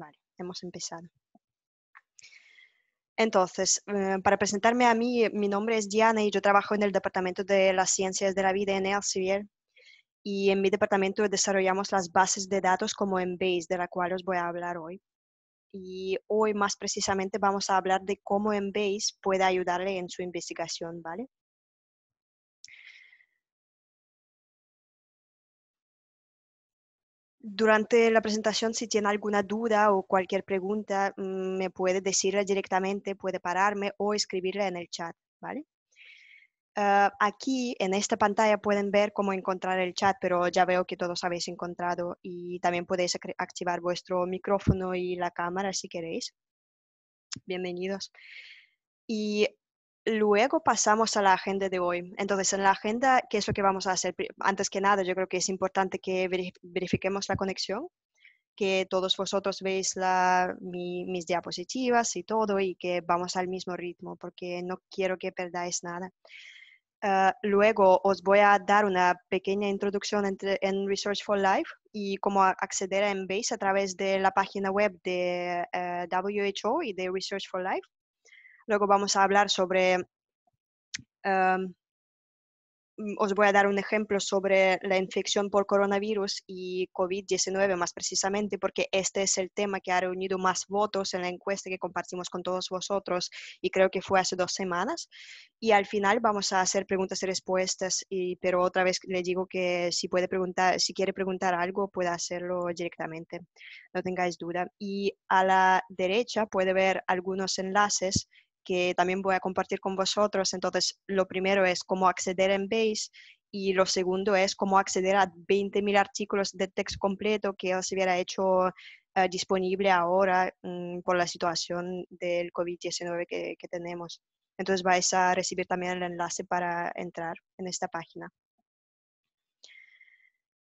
Vale, hemos empezado. Entonces, eh, para presentarme a mí, mi nombre es Diana y yo trabajo en el Departamento de las Ciencias de la Vida en Elsevier. Y en mi departamento desarrollamos las bases de datos como en Base, de la cual os voy a hablar hoy. Y hoy más precisamente vamos a hablar de cómo en Base puede ayudarle en su investigación, ¿vale? durante la presentación, si tiene alguna duda o cualquier pregunta, mm, me puede decirla directamente, puede pararme o escribirla en el chat, ¿vale? Ah, aquí en esta pantalla pueden ver cómo encontrar el chat, pero ya veo que todos habéis encontrado y también podéis activar vuestro micrófono y la cámara si queréis. Bienvenidos. Y Luego pasamos a la agenda de hoy. Entonces, en la agenda, ¿qué es lo que vamos a hacer? Antes que nada, yo creo que es importante que verifiquemos la conexión, que todos vosotros veis la, mis diapositivas y todo y que vamos al mismo ritmo, porque no quiero que perdáis nada. Ah, luego os voy a dar una pequeña introducción en Research for Life y cómo acceder a Embase a través de la página web de eh, WHO y de Research for Life. Luego vamos a hablar sobre, em, os voy a dar un ejemplo sobre la infección por coronavirus y COVID-19 más precisamente, porque este es el tema que ha reunido más votos en la encuesta que compartimos con todos vosotros y creo que fue hace dos semanas. Y al final vamos a hacer preguntas y respuestas, pero otra vez le digo que si, puede preguntar, si quiere preguntar algo, puede hacerlo directamente, no tengáis duda. Y a la derecha puede ver algunos enlaces que también voy a compartir con vosotros. Entonces, lo primero es cómo acceder en Base y lo segundo es cómo acceder a 20.000 artículos de texto completo que se hubiera hecho eh, disponible ahora mm, por la situación del COVID-19 que, tenemos. Entonces vais a recibir también el enlace para entrar en esta página.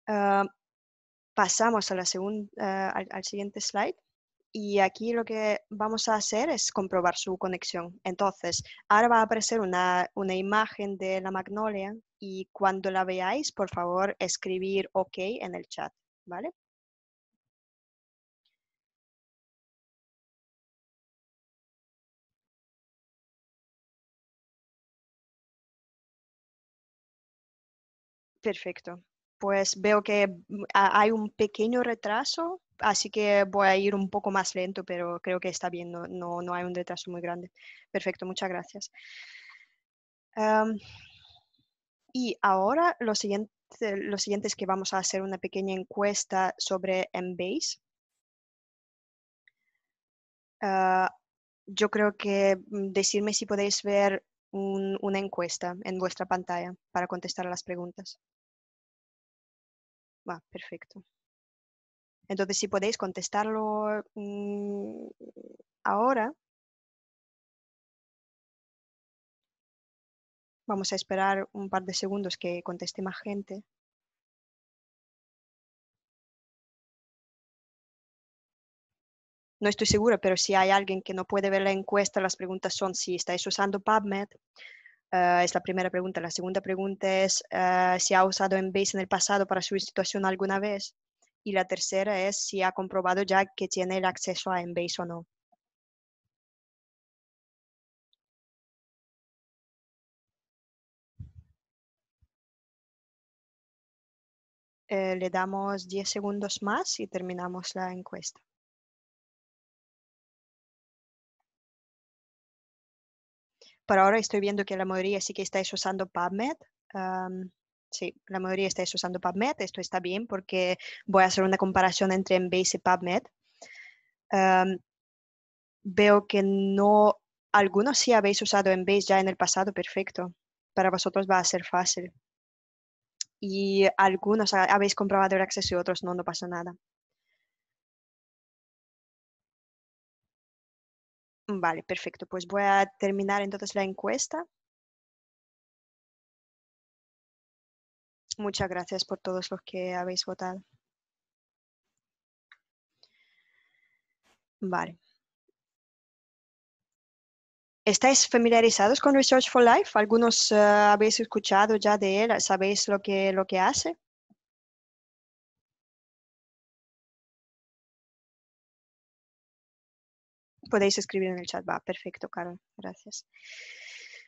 Ah, pasamos eh, al, siguiente slide y aquí lo que vamos a hacer es comprobar su conexión. Entonces, ahora va a aparecer una, imagen de la magnolia y cuando la veáis, por favor, escribir OK en el chat, ¿vale? Perfecto. Pues veo que mm, hay un pequeño retraso Así que voy a ir un poco más lento, pero creo que está bien, no, no, hay un retraso muy grande. Perfecto, muchas gracias. y ahora lo siguiente, lo siguiente es que vamos a hacer una pequeña encuesta sobre Embase. Ah, yo creo que mm, decirme si podéis ver una encuesta en vuestra pantalla para contestar a las preguntas. Va, perfecto. Entonces, si podéis contestarlo mm, ahora, vamos a esperar un par de segundos que conteste más gente. No estoy segura, pero si hay alguien que no puede ver la encuesta, las preguntas son si estáis usando PubMed, eh, es la primera pregunta. La segunda pregunta es eh, si ha usado Embase en el pasado para su situación alguna vez y la tercera es si ha comprobado ya que tiene el acceso a Embase o no. Eh, le damos 10 segundos más y terminamos la encuesta. Por ahora estoy viendo que la mayoría sí que estáis usando PubMed sí, la mayoría estáis usando PubMed, esto está bien porque voy a hacer una comparación entre Embase y PubMed. veo que no, algunos sí habéis usado Embase ya en el pasado, perfecto, para vosotros va a ser fácil. Y algunos habéis comprobado el acceso y otros no, no pasa nada. Vale, perfecto. Pues voy a terminar entonces la encuesta. Muchas gracias por todos los que habéis votado. Vale. ¿Estáis familiarizados con Research for Life? ¿Algunos eh, habéis escuchado ya de él? ¿Sabéis lo que, lo que hace? Podéis escribir en el chat. Va, perfecto, Carol. Gracias.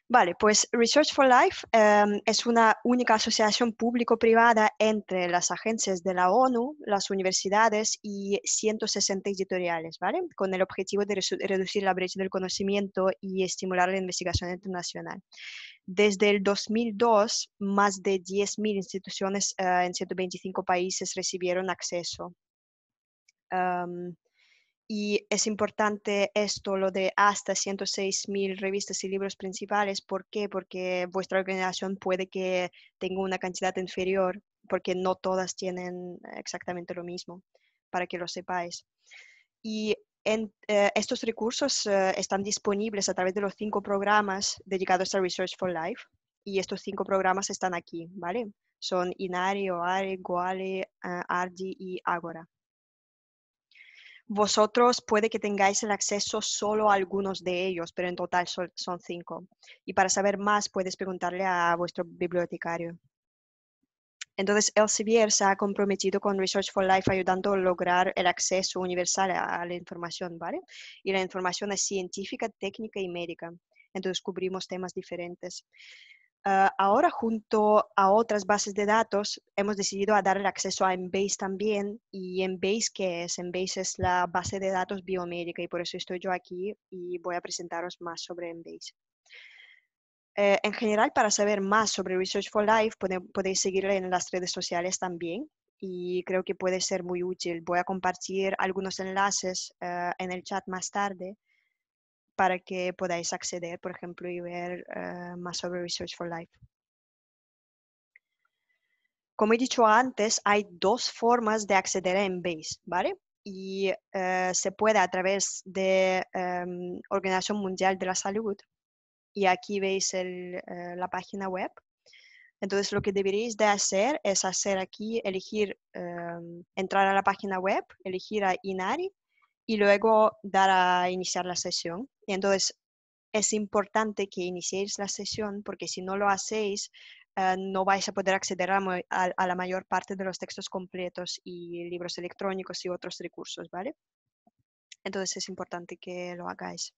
Vale, pues Research for Life em, es una única asociación público-privada entre las agencias de la ONU, las universidades y 160 editoriales, ¿vale? Con el objetivo de reducir la brecha del conocimiento y estimular la investigación internacional. Desde el 2002, más de 10.000 instituciones eh, en 125 países recibieron acceso. Em, y es importante esto, lo de hasta 106.000 revistas y libros principales. ¿Por qué? Porque vuestra organización puede que tenga una cantidad inferior, porque no todas tienen exactamente lo mismo, para que lo sepáis. Y eh, estos recursos eh, están disponibles a través de los cinco programas dedicados a Research for Life. Y estos cinco programas están aquí, ¿vale? Son Inari, Oare, Goale, eh, Ardi y Agora. Vosotros puede que tengáis el acceso solo a algunos de ellos, pero en total son, cinco. Y para saber más puedes preguntarle a vuestro bibliotecario. Entonces, Elsevier se ha comprometido con Research for Life ayudando a lograr el acceso universal a la información, ¿vale? Y la información es científica, técnica y médica. Entonces, cubrimos temas diferentes. Ah, ahora junto a otras bases de datos hemos decidido dar el acceso a Embase también. ¿Y Embase qué es? Embase es la base de datos biomédica y por eso estoy yo aquí y voy a presentaros más sobre Embase. Eh, en general, para saber más sobre Research for Life, podéis seguir en las redes sociales también y creo que puede ser muy útil. Voy a compartir algunos enlaces eh, en el chat más tarde para que podáis acceder, por ejemplo, y ver eh, más sobre Research for Life. Como he dicho antes, hay dos formas de acceder a Embase, ¿vale? Y eh, se puede a través de em, Organización Mundial de la Salud. Y aquí veis eh, la página web. Entonces, lo que deberéis de hacer es hacer aquí, elegir, em, entrar a la página web, elegir a INARI y luego dar a iniciar la sesión. Y entonces es importante que iniciéis la sesión porque si no lo hacéis, eh, no vais a poder acceder a, la mayor parte de los textos completos y libros electrónicos y otros recursos, ¿vale? Entonces es importante que lo hagáis.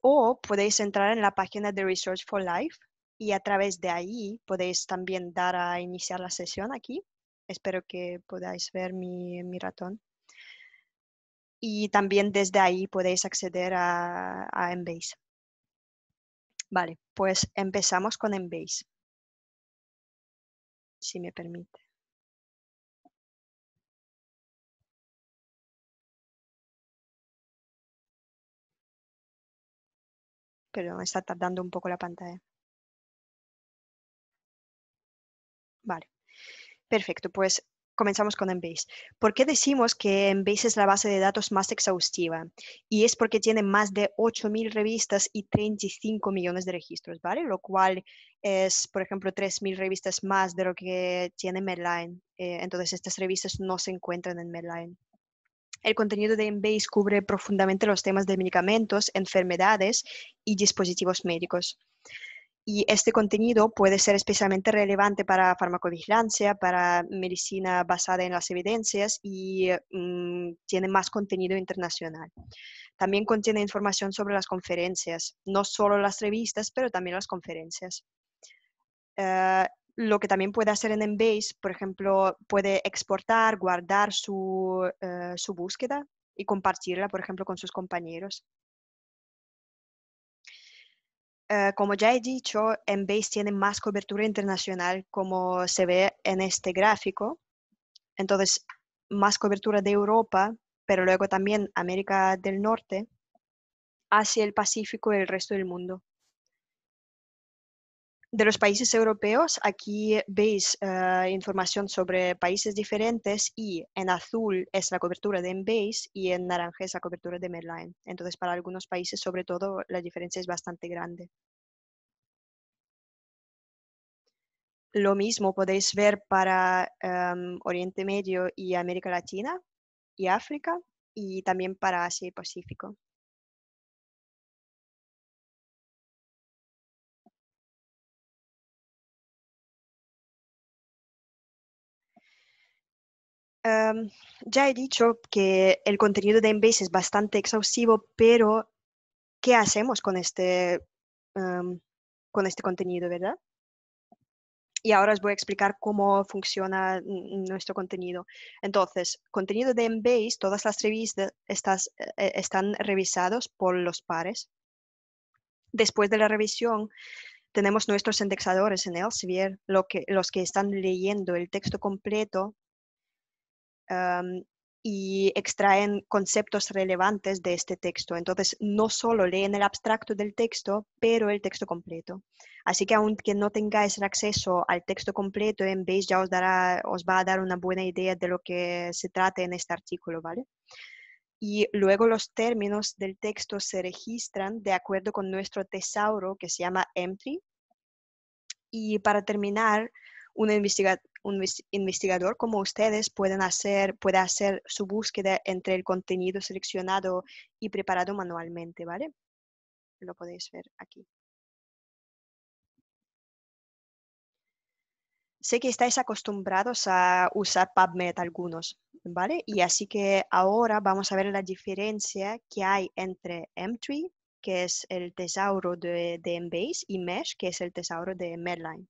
O podéis entrar en la página de Research for Life y a través de ahí podéis también dar a iniciar la sesión aquí. Espero que podáis ver mi, mi ratón y también desde ahí podéis acceder a, a Vale, pues empezamos con Embase, si me permite. Pero está tardando un poco la pantalla. Vale, perfecto, pues comenzamos con Embase. ¿Por qué decimos que Embase es la base de datos más exhaustiva? Y es porque tiene más de 8.000 revistas y 35 millones de registros, ¿vale? Lo cual es, por ejemplo, 3.000 revistas más de lo que tiene Medline. Eh, entonces, estas revistas no se encuentran en Medline. El contenido de Embase cubre profundamente los temas de medicamentos, enfermedades y dispositivos médicos. Y este contenido puede ser especialmente relevante para farmacovigilancia, para medicina basada en las evidencias y mm, tiene más contenido internacional. También contiene información sobre las conferencias, no solo las revistas, pero también las conferencias. Eh, lo que también puede hacer en Embase, por ejemplo, puede exportar, guardar su eh, búsqueda y compartirla, por ejemplo, con sus compañeros. Eh, como ya he dicho, BASE tiene más cobertura internacional, como se ve en este gráfico. Entonces, más cobertura de Europa, pero luego también América del Norte, hacia el Pacífico y el resto del mundo de los países europeos, aquí veis eh, información sobre países diferentes y en azul es la cobertura de M-BASE y en naranja es la cobertura de Medline. Entonces, para algunos países, sobre todo, la diferencia es bastante grande. Lo mismo podéis ver para em, Oriente Medio y América Latina y África y también para Asia y Pacífico. ya he dicho que el contenido de Embase es bastante exhaustivo, pero ¿qué hacemos con este, con este contenido, verdad? Y ahora os voy a explicar cómo funciona nuestro contenido. Entonces, contenido de Embase, todas las revistas e-, e-, están revisados por los pares. Después de la revisión, tenemos nuestros indexadores en Elsevier, los que están leyendo el texto completo y extraen conceptos relevantes de este texto. Entonces, no solo leen el abstracto del texto, pero el texto completo. Así que aunque no tengáis acceso al texto completo, en Base ya os, dará, os va a dar una buena idea de lo que se trata en este artículo, ¿vale? y luego los términos del texto se registran de acuerdo con nuestro tesauro que se llama entry. Y para terminar, una, investigación, un investigador como ustedes pueden hacer, puede hacer su búsqueda entre el contenido seleccionado y preparado manualmente, ¿vale? Lo podéis ver aquí. Sé que estáis acostumbrados a usar PubMed algunos, ¿vale? Y así que ahora vamos a ver la diferencia que hay entre m que es el tesauro de, de Embase, y Mesh, que es el tesauro de Medline.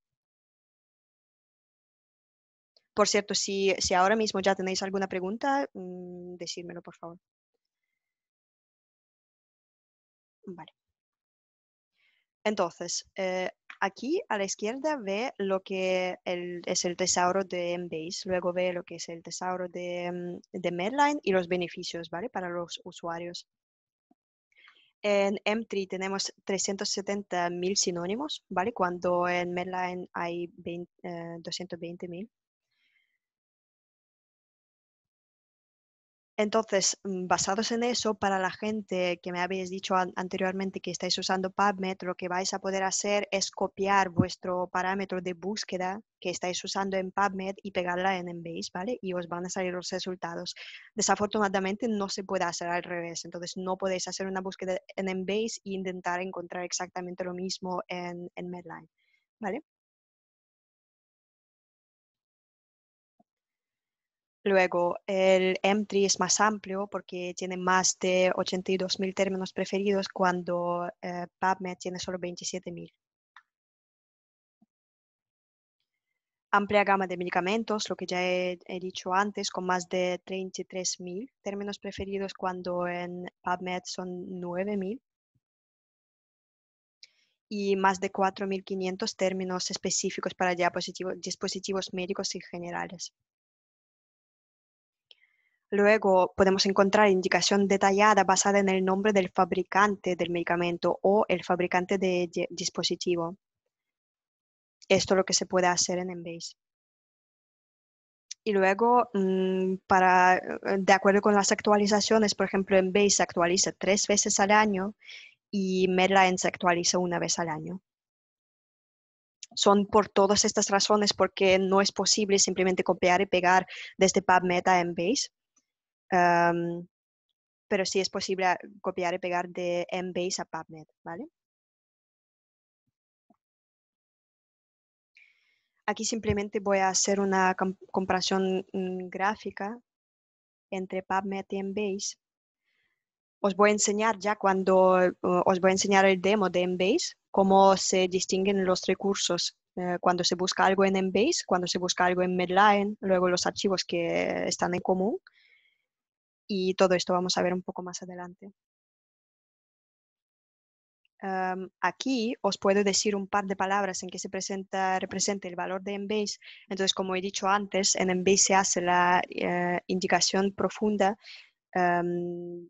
Por cierto, si, ahora mismo ya tenéis alguna pregunta, decídmelo, mm, decírmelo, por favor. Vale. Entonces, eh, aquí a la izquierda ve lo que es el tesoro de Embase, luego ve lo que es el tesauro mm, de, Medline y los beneficios, ¿vale? Para los usuarios. En M3 tenemos 370.000 sinónimos, ¿vale? Cuando en Medline hay 220.000. Entonces, mm, basados en eso, para la gente que me habéis dicho anteriormente que estáis usando PubMed, lo que vais a poder hacer es copiar vuestro parámetro de búsqueda que estáis usando en PubMed y pegarla en Embase, ¿vale? Y os van a salir los resultados. Desafortunadamente no se puede hacer al revés, entonces no podéis hacer una búsqueda en Embase e intentar encontrar exactamente lo mismo en, en Medline, ¿vale? Luego, el M3 es más amplio porque tiene más de 82.000 términos preferidos cuando eh, PubMed tiene solo 27.000. Amplia gama de medicamentos, lo que ya he, he dicho antes, con más de 33.000 términos preferidos cuando en PubMed son 9.000 y más de 4.500 términos específicos para dispositivos médicos y generales. Luego podemos encontrar indicación detallada basada en el nombre del fabricante del medicamento o el fabricante de dispositivo. Esto es lo que se puede hacer en Embase. Y luego, mm, eh, de acuerdo con las actualizaciones, por ejemplo, Embase se actualiza tres veces al año y Medline se actualiza una vez al año. Son por todas estas razones porque no es posible simplemente copiar y pegar desde PubMed a Embase pero sí es posible copiar y pegar de Embase a PubMed, ¿vale? Aquí simplemente voy a hacer una comparación mm, gráfica entre PubMed y Embase. Os voy a enseñar ya cuando eh, os voy a enseñar el demo de Embase, cómo se distinguen los recursos eh, cuando se busca algo en Embase, cuando se busca algo en Medline, luego los archivos que están en común y todo esto vamos a ver un poco más adelante. aquí os puedo decir un par de palabras en que se presenta, representa el valor de mbase. Entonces, como he dicho antes, en mbase se hace la eh, indicación profunda de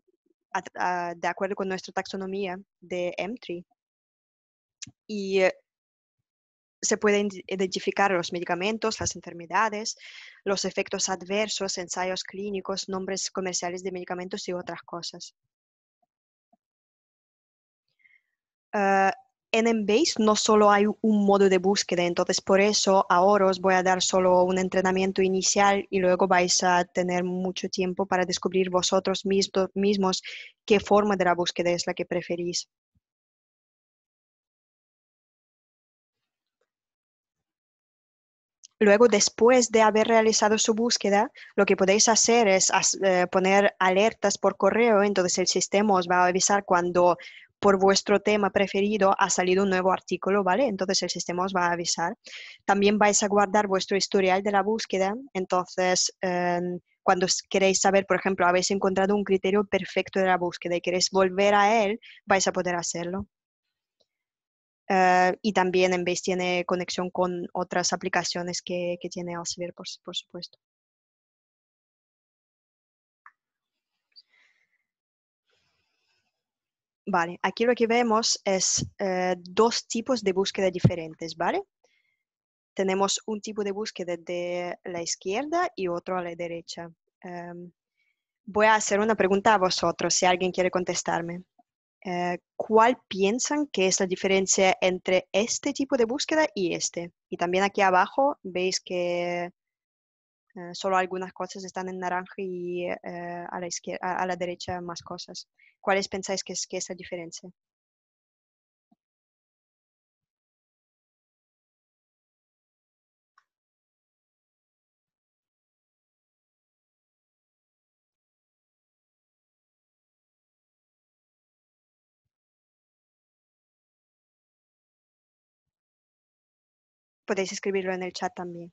acuerdo con nuestra taxonomía de M3. Y eh, se pueden identificar los medicamentos, las enfermedades, los efectos adversos, ensayos clínicos, nombres comerciales de medicamentos y otras cosas. Ah, en Embase no solo hay un modo de búsqueda, entonces por eso ahora os voy a dar solo un entrenamiento inicial y luego vais a tener mucho tiempo para descubrir vosotros mismos qué forma de la búsqueda es la que preferís. Luego, después de haber realizado su búsqueda, lo que podéis hacer es eh, poner alertas por correo, entonces el sistema os va a avisar cuando por vuestro tema preferido ha salido un nuevo artículo, ¿vale? Entonces el sistema os va a avisar. También vais a guardar vuestro historial de la búsqueda, entonces em, cuando queréis saber, por ejemplo, habéis encontrado un criterio perfecto de la búsqueda y queréis volver a él, vais a poder hacerlo. Ah, y también en Base tiene conexión con otras aplicaciones que, tiene Elsevier, por, supuesto. Vale, aquí lo que vemos es eh, dos tipos de búsqueda diferentes, ¿vale? Tenemos un tipo de búsqueda de la izquierda y otro a la derecha. Em, voy a hacer una pregunta a vosotros, si alguien quiere contestarme. Eh, cuál piensan que es la diferencia entre este tipo de búsqueda y este. Y también aquí abajo veis que eh, solo algunas cosas están en naranja y eh, a, la derecha más cosas. ¿Cuáles pensáis que es, que es la diferencia? podéis escribirlo en el chat también.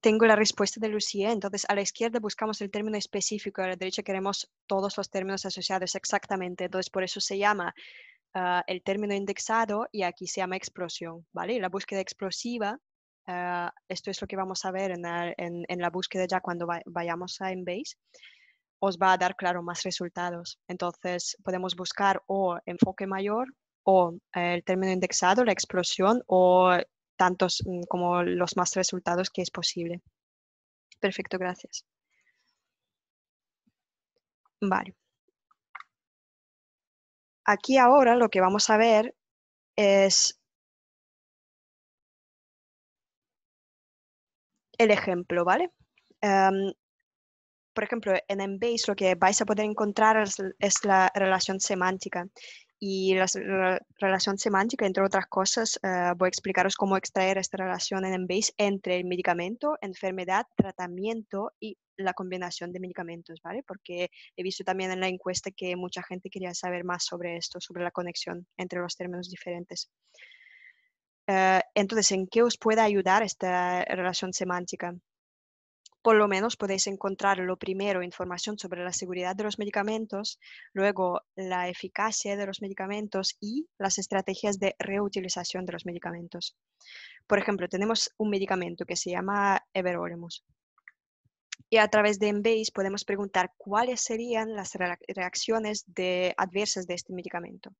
Tengo la respuesta de Lucía. Entonces, a la izquierda buscamos el término específico, a la derecha queremos todos los términos asociados exactamente. Entonces, por eso se llama ah, el término indexado y aquí se llama explosión, ¿vale? La búsqueda explosiva Ah, esto es lo que vamos a ver en la, búsqueda ya cuando vayamos a Embase, os va a dar, claro, más resultados. Entonces, podemos buscar o enfoque mayor o eh, el término indexado, la explosión o tantos mm, como los más resultados que es posible. Perfecto, gracias. Vale. Aquí ahora lo que vamos a ver es el ejemplo, ¿vale? Em, por ejemplo, en Embase lo que vais a poder encontrar es, la relación semántica. Y la, relación semántica, entre otras cosas, eh, voy a explicaros cómo extraer esta relación en Embase entre el medicamento, enfermedad, tratamiento y la combinación de medicamentos, ¿vale? Porque he visto también en la encuesta que mucha gente quería saber más sobre esto, sobre la conexión entre los términos diferentes. Eh, entonces, ¿en qué os puede ayudar esta relación semántica? Por lo menos podéis encontrar lo primero información sobre la seguridad de los medicamentos, luego la eficacia de los medicamentos y las estrategias de reutilización de los medicamentos. Por ejemplo, tenemos un medicamento que se llama Everolimus. Y a través de Embase podemos preguntar cuáles serían las reacciones adversas de este medicamento.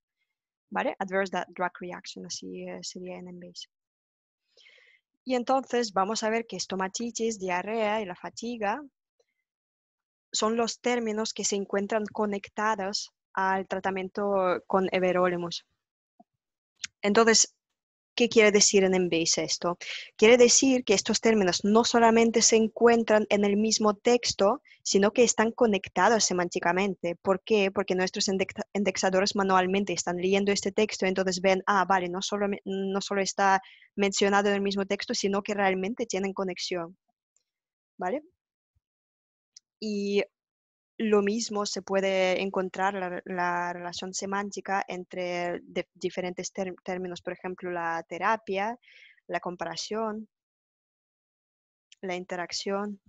¿vale? Adverse Drug Reaction, así eh, sería en inglés. Y entonces vamos a ver que estomatitis, diarrea y la fatiga son los términos que se encuentran conectados al tratamiento con everolimus. Entonces, ¿Qué quiere decir en Embase esto? Quiere decir que estos términos no solamente se encuentran en el mismo texto, sino que están conectados semánticamente. ¿Por qué? Porque nuestros indexadores manualmente están leyendo este texto, entonces ven, ah, vale, no solo, no solo está mencionado en el mismo texto, sino que realmente tienen conexión. ¿Vale? Y lo mismo se puede encontrar la, relación semántica entre diferentes términos, por ejemplo, la terapia, la comparación, la interacción,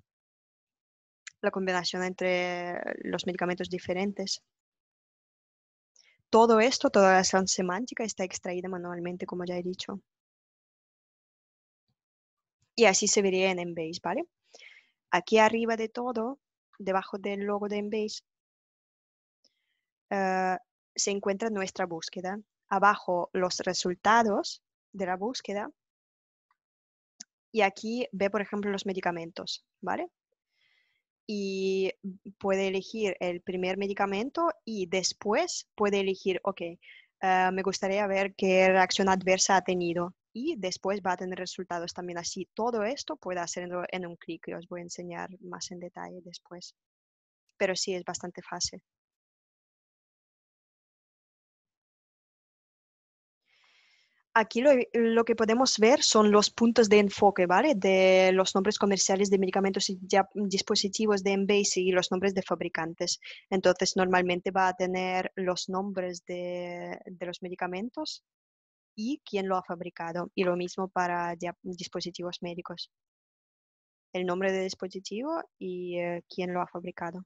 la combinación entre los medicamentos diferentes. Todo esto, toda la relación semántica está extraída manualmente, como ya he dicho. Y así se vería en M-Base, ¿vale? Aquí arriba de todo debajo del logo de Embase, eh, se encuentra nuestra búsqueda. Abajo los resultados de la búsqueda. Y aquí ve, por ejemplo, los medicamentos, ¿vale? y puede elegir el primer medicamento y después puede elegir, ok, eh, me gustaría ver qué reacción adversa ha tenido y después va a tener resultados también así. Todo esto puede hacerlo en un clic y os voy a enseñar más en detalle después. Pero sí, es bastante fácil. Aquí lo, que podemos ver son los puntos de enfoque, ¿vale? De los nombres comerciales de medicamentos y dispositivos de Embase y los nombres de fabricantes. Entonces, normalmente va a tener los nombres de, de los medicamentos y quién lo ha fabricado. Y lo mismo para dispositivos médicos. El nombre del dispositivo y eh, quién lo ha fabricado.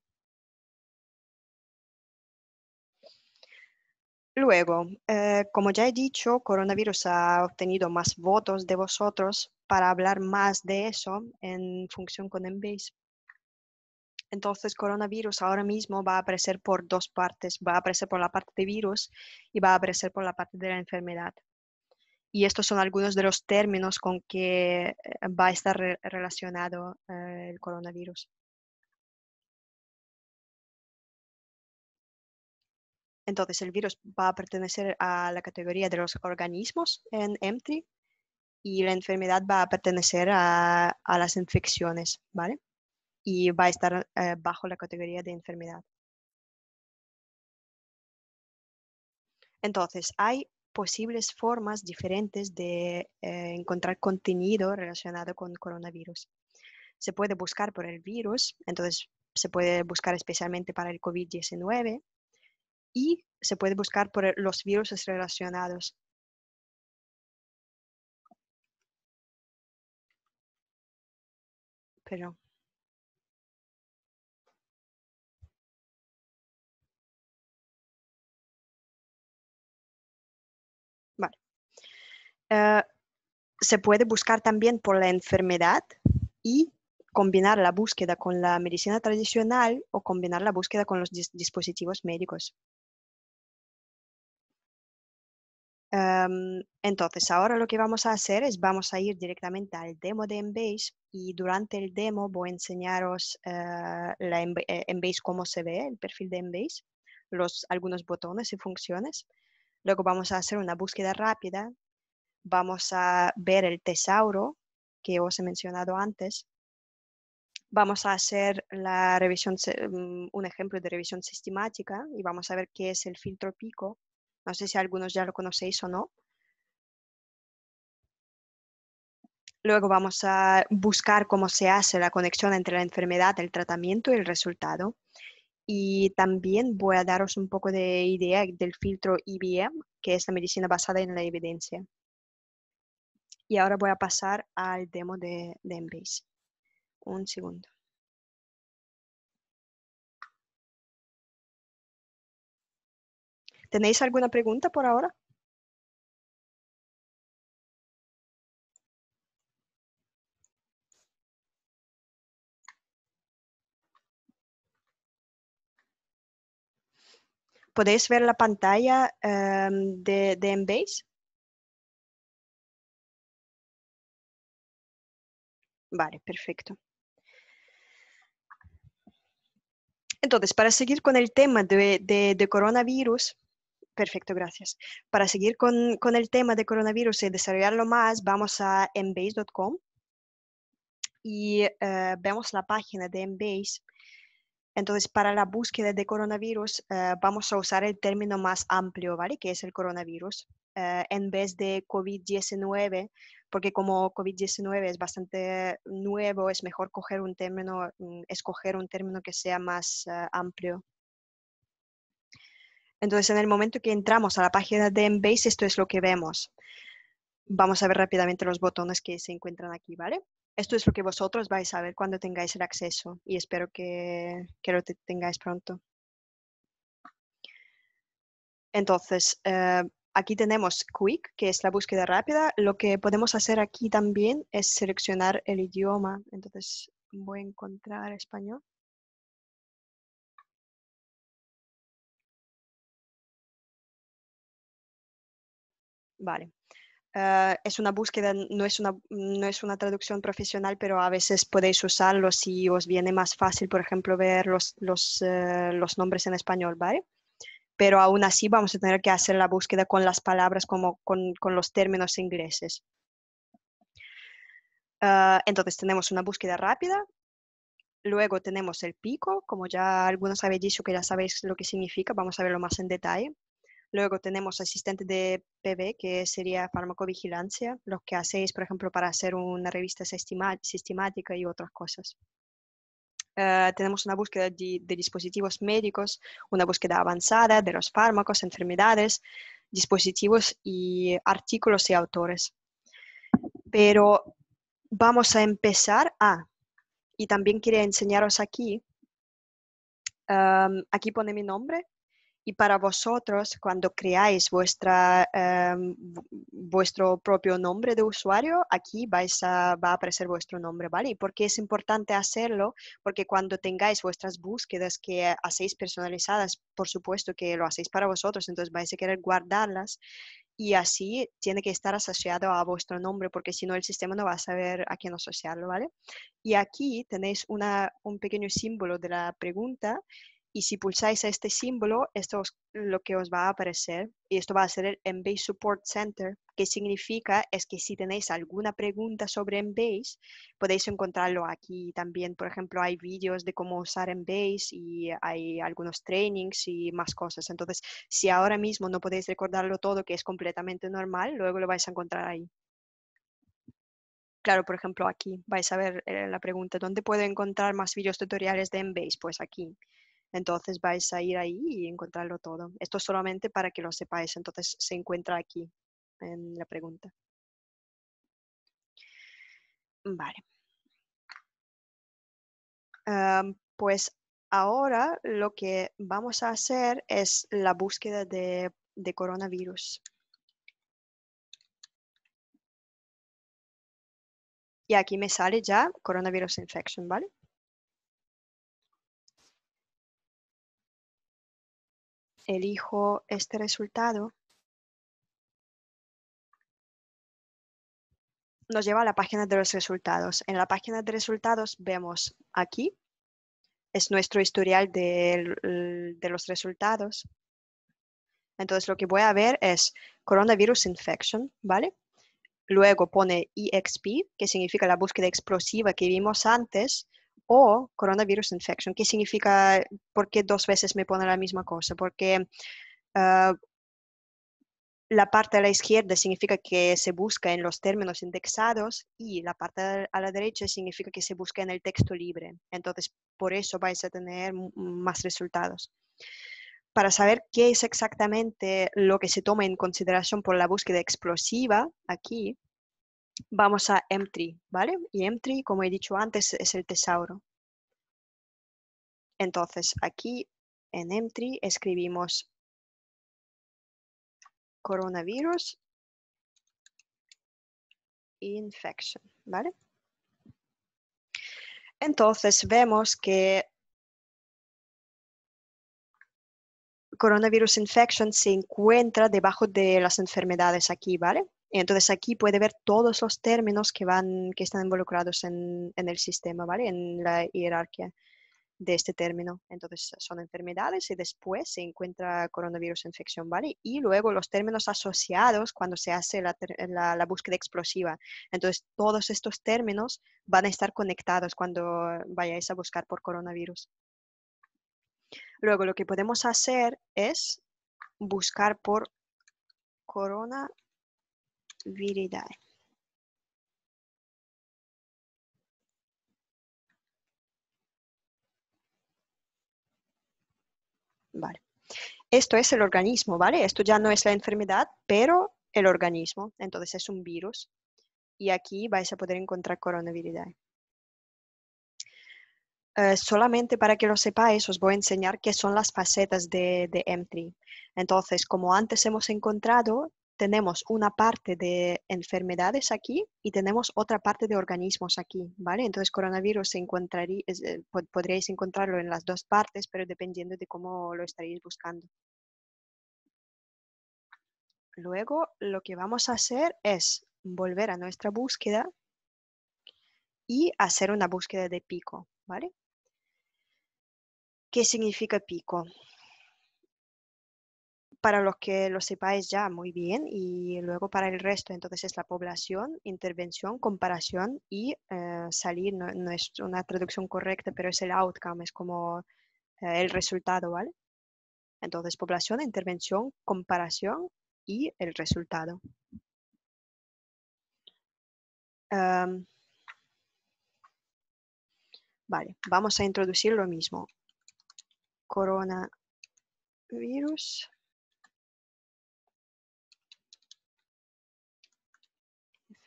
Luego, eh, como ya he dicho, coronavirus ha obtenido más votos de vosotros para hablar más de eso en función con Embase. Entonces, coronavirus ahora mismo va a aparecer por dos partes. Va a aparecer por la parte de virus y va a aparecer por la parte de la enfermedad. Y estos son algunos de los términos con que eh, va a estar relacionado eh, el coronavirus. Entonces, el virus va a pertenecer a la categoría de los organismos en EMTRI y la enfermedad va a pertenecer a, las infecciones, ¿vale? Y va a estar eh, bajo la categoría de enfermedad. Entonces, hay posibles formas diferentes de eh, encontrar contenido relacionado con coronavirus. Se puede buscar por el virus, entonces se puede buscar especialmente para el COVID-19 y se puede buscar por los virus relacionados. Pero Eh, se puede buscar también por la enfermedad y combinar la búsqueda con la medicina tradicional o combinar la búsqueda con los dispositivos médicos. Em, entonces, ahora lo que vamos a hacer es vamos a ir directamente al demo de Embase y durante el demo voy a enseñaros eh, la eh, cómo se ve, el perfil de Embase, los, algunos botones y funciones. Luego vamos a hacer una búsqueda rápida vamos a ver el tesauro que os he mencionado antes. Vamos a hacer la revisión, mm, un ejemplo de revisión sistemática y vamos a ver qué es el filtro pico. No sé si algunos ya lo conocéis o no. Luego vamos a buscar cómo se hace la conexión entre la enfermedad, el tratamiento y el resultado. Y también voy a daros un poco de idea del filtro IBM, que es la medicina basada en la evidencia. Y ahora voy a pasar al demo de, de Un segundo. ¿Tenéis alguna pregunta por ahora? podéis ver la pantalla em, de, de Vale, perfecto. Entonces, para seguir con el tema de, coronavirus, perfecto, gracias. Para seguir con, el tema de coronavirus y eh, desarrollarlo más, vamos a embase.com y eh, vemos la página de embase. Entonces, para la búsqueda de coronavirus, eh, vamos a usar el término más amplio, ¿vale? Que es el coronavirus. Eh, en vez de COVID-19, porque como COVID-19 es bastante nuevo, es mejor coger un término, mm, escoger un término que sea más eh, amplio. Entonces, en el momento que entramos a la página de Embase, esto es lo que vemos. Vamos a ver rápidamente los botones que se encuentran aquí, ¿vale? Esto es lo que vosotros vais a ver cuando tengáis el acceso y espero que, que lo tengáis pronto. Entonces, eh, aquí tenemos Quick, que es la búsqueda rápida. Lo que podemos hacer aquí también es seleccionar el idioma. Entonces voy a encontrar español. Vale. Eh, es una búsqueda, no es una, no es una traducción profesional, pero a veces podéis usarlo si os viene más fácil, por ejemplo, ver los, los eh, nombres en español, ¿vale? pero aún así vamos a tener que hacer la búsqueda con las palabras, como con, los términos ingleses. Ah, entonces tenemos una búsqueda rápida, luego tenemos el pico, como ya algunos habéis dicho que ya sabéis lo que significa, vamos a verlo más en detalle. Luego tenemos asistente de PV, que sería farmacovigilancia, lo que hacéis, por ejemplo, para hacer una revista sistemática y otras cosas. Eh, tenemos una búsqueda de, dispositivos médicos, una búsqueda avanzada de los fármacos, enfermedades, dispositivos y artículos y autores. Pero vamos a empezar a, ah, y también quería enseñaros aquí, em, aquí pone mi nombre, y para vosotros cuando creáis vuestra, em, vuestro propio nombre de usuario, aquí vais a, va a aparecer vuestro nombre, ¿vale? ¿Y por qué es importante hacerlo? Porque cuando tengáis vuestras búsquedas que hacéis personalizadas, por supuesto que lo hacéis para vosotros, entonces vais a querer guardarlas y así tiene que estar asociado a vuestro nombre, porque si no el sistema no va a saber a quién asociarlo, ¿vale? Y aquí tenéis un pequeño símbolo de la pregunta y si pulsáis a este símbolo, esto es lo que os va a aparecer. Y esto va a ser el Embase Support Center, que significa es que si tenéis alguna pregunta sobre Embase, podéis encontrarlo aquí también. Por ejemplo, hay vídeos de cómo usar Embase y hay algunos trainings y más cosas. Entonces, si ahora mismo no podéis recordarlo todo, que es completamente normal, luego lo vais a encontrar ahí. Claro, por ejemplo, aquí vais a ver eh, la pregunta, ¿dónde puedo encontrar más vídeos tutoriales de Embase? Pues aquí. Entonces vais a ir ahí y encontrarlo todo. Esto es solamente para que lo sepáis. Entonces se encuentra aquí en la pregunta. Vale. pues ahora lo que vamos a hacer es la búsqueda de coronavirus. Y aquí me sale ya coronavirus infection, ¿vale? elijo este resultado, nos lleva a la página de los resultados. En la página de resultados vemos aquí, es nuestro historial de, los resultados. Entonces lo que voy a ver es coronavirus infection, ¿vale? Luego pone EXP, que significa la búsqueda explosiva que vimos antes, o coronavirus infection. ¿Qué significa? ¿Por qué dos veces me pone la misma cosa? Porque ah, la parte a la izquierda significa que se busca en los términos indexados y la parte a la derecha significa que se busca en el texto libre. Entonces, por eso vais a tener más resultados. Para saber qué es exactamente lo que se toma en consideración por la búsqueda explosiva, aquí vamos a m ¿vale? Y m como he dicho antes, es el tesauro. Entonces, aquí en m escribimos coronavirus infection, ¿vale? Entonces, vemos que coronavirus infection se encuentra debajo de las enfermedades aquí, ¿vale? Entonces aquí puede ver todos los términos que, van, que están involucrados en, el sistema, ¿vale? En la jerarquía de este término. Entonces son enfermedades y después se encuentra coronavirus infección, ¿vale? Y luego los términos asociados cuando se hace la, la, búsqueda explosiva. Entonces todos estos términos van a estar conectados cuando vayáis a buscar por coronavirus. Luego lo que podemos hacer es buscar por corona Viridae. Vale. Esto es el organismo, ¿vale? Esto ya no es la enfermedad, pero el organismo. Entonces es un virus. Y aquí vais a poder encontrar coronaviridae. Eh, solamente para que lo sepáis, os voy a enseñar qué son las facetas de, de M3. Entonces, como antes hemos encontrado, tenemos una parte de enfermedades aquí y tenemos otra parte de organismos aquí, ¿vale? Entonces, coronavirus se eh, podríais encontrarlo en las dos partes, pero dependiendo de cómo lo estaréis buscando. Luego, lo que vamos a hacer es volver a nuestra búsqueda y hacer una búsqueda de pico, ¿vale? ¿Qué significa pico? para los que lo sepáis ya muy bien y luego para el resto, entonces es la población, intervención, comparación y eh, salir, no, es una traducción correcta, pero es el outcome, es como eh, el resultado, ¿vale? Entonces, población, intervención, comparación y el resultado. Em, vale, vamos a introducir lo mismo. Corona virus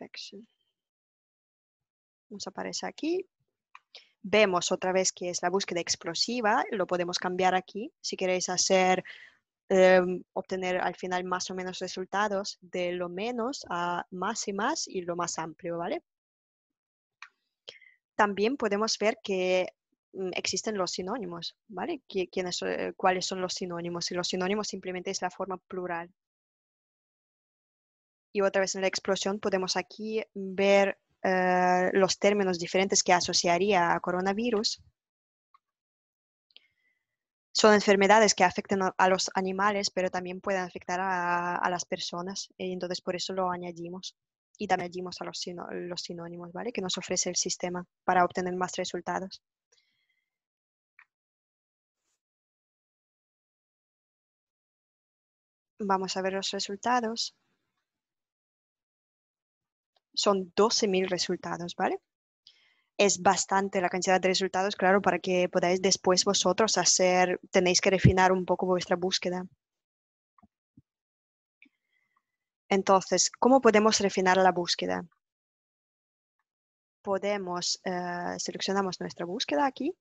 Vamos Nos aparece aquí. Vemos otra vez que es la búsqueda explosiva, lo podemos cambiar aquí. Si queréis hacer, em, obtener al final más o menos resultados de lo menos a más y más y lo más amplio, ¿vale? También podemos ver que mm, existen los sinónimos, ¿vale? ¿Quiénes, eh, ¿Cuáles son los sinónimos? Y los sinónimos simplemente es la forma plural y otra vez en la explosión podemos aquí ver eh, los términos diferentes que asociaría a coronavirus. Son enfermedades que afectan a los animales, pero también pueden afectar a, las personas. Y entonces, por eso lo añadimos. Y también añadimos a los, los sinónimos, ¿vale? Que nos ofrece el sistema para obtener más resultados. Vamos a ver los resultados son 12.000 resultados, ¿vale? Es bastante la cantidad de resultados, claro, para que podáis después vosotros hacer, tenéis que refinar un poco vuestra búsqueda. Entonces, ¿cómo podemos refinar la búsqueda? Podemos, eh, seleccionamos nuestra búsqueda aquí.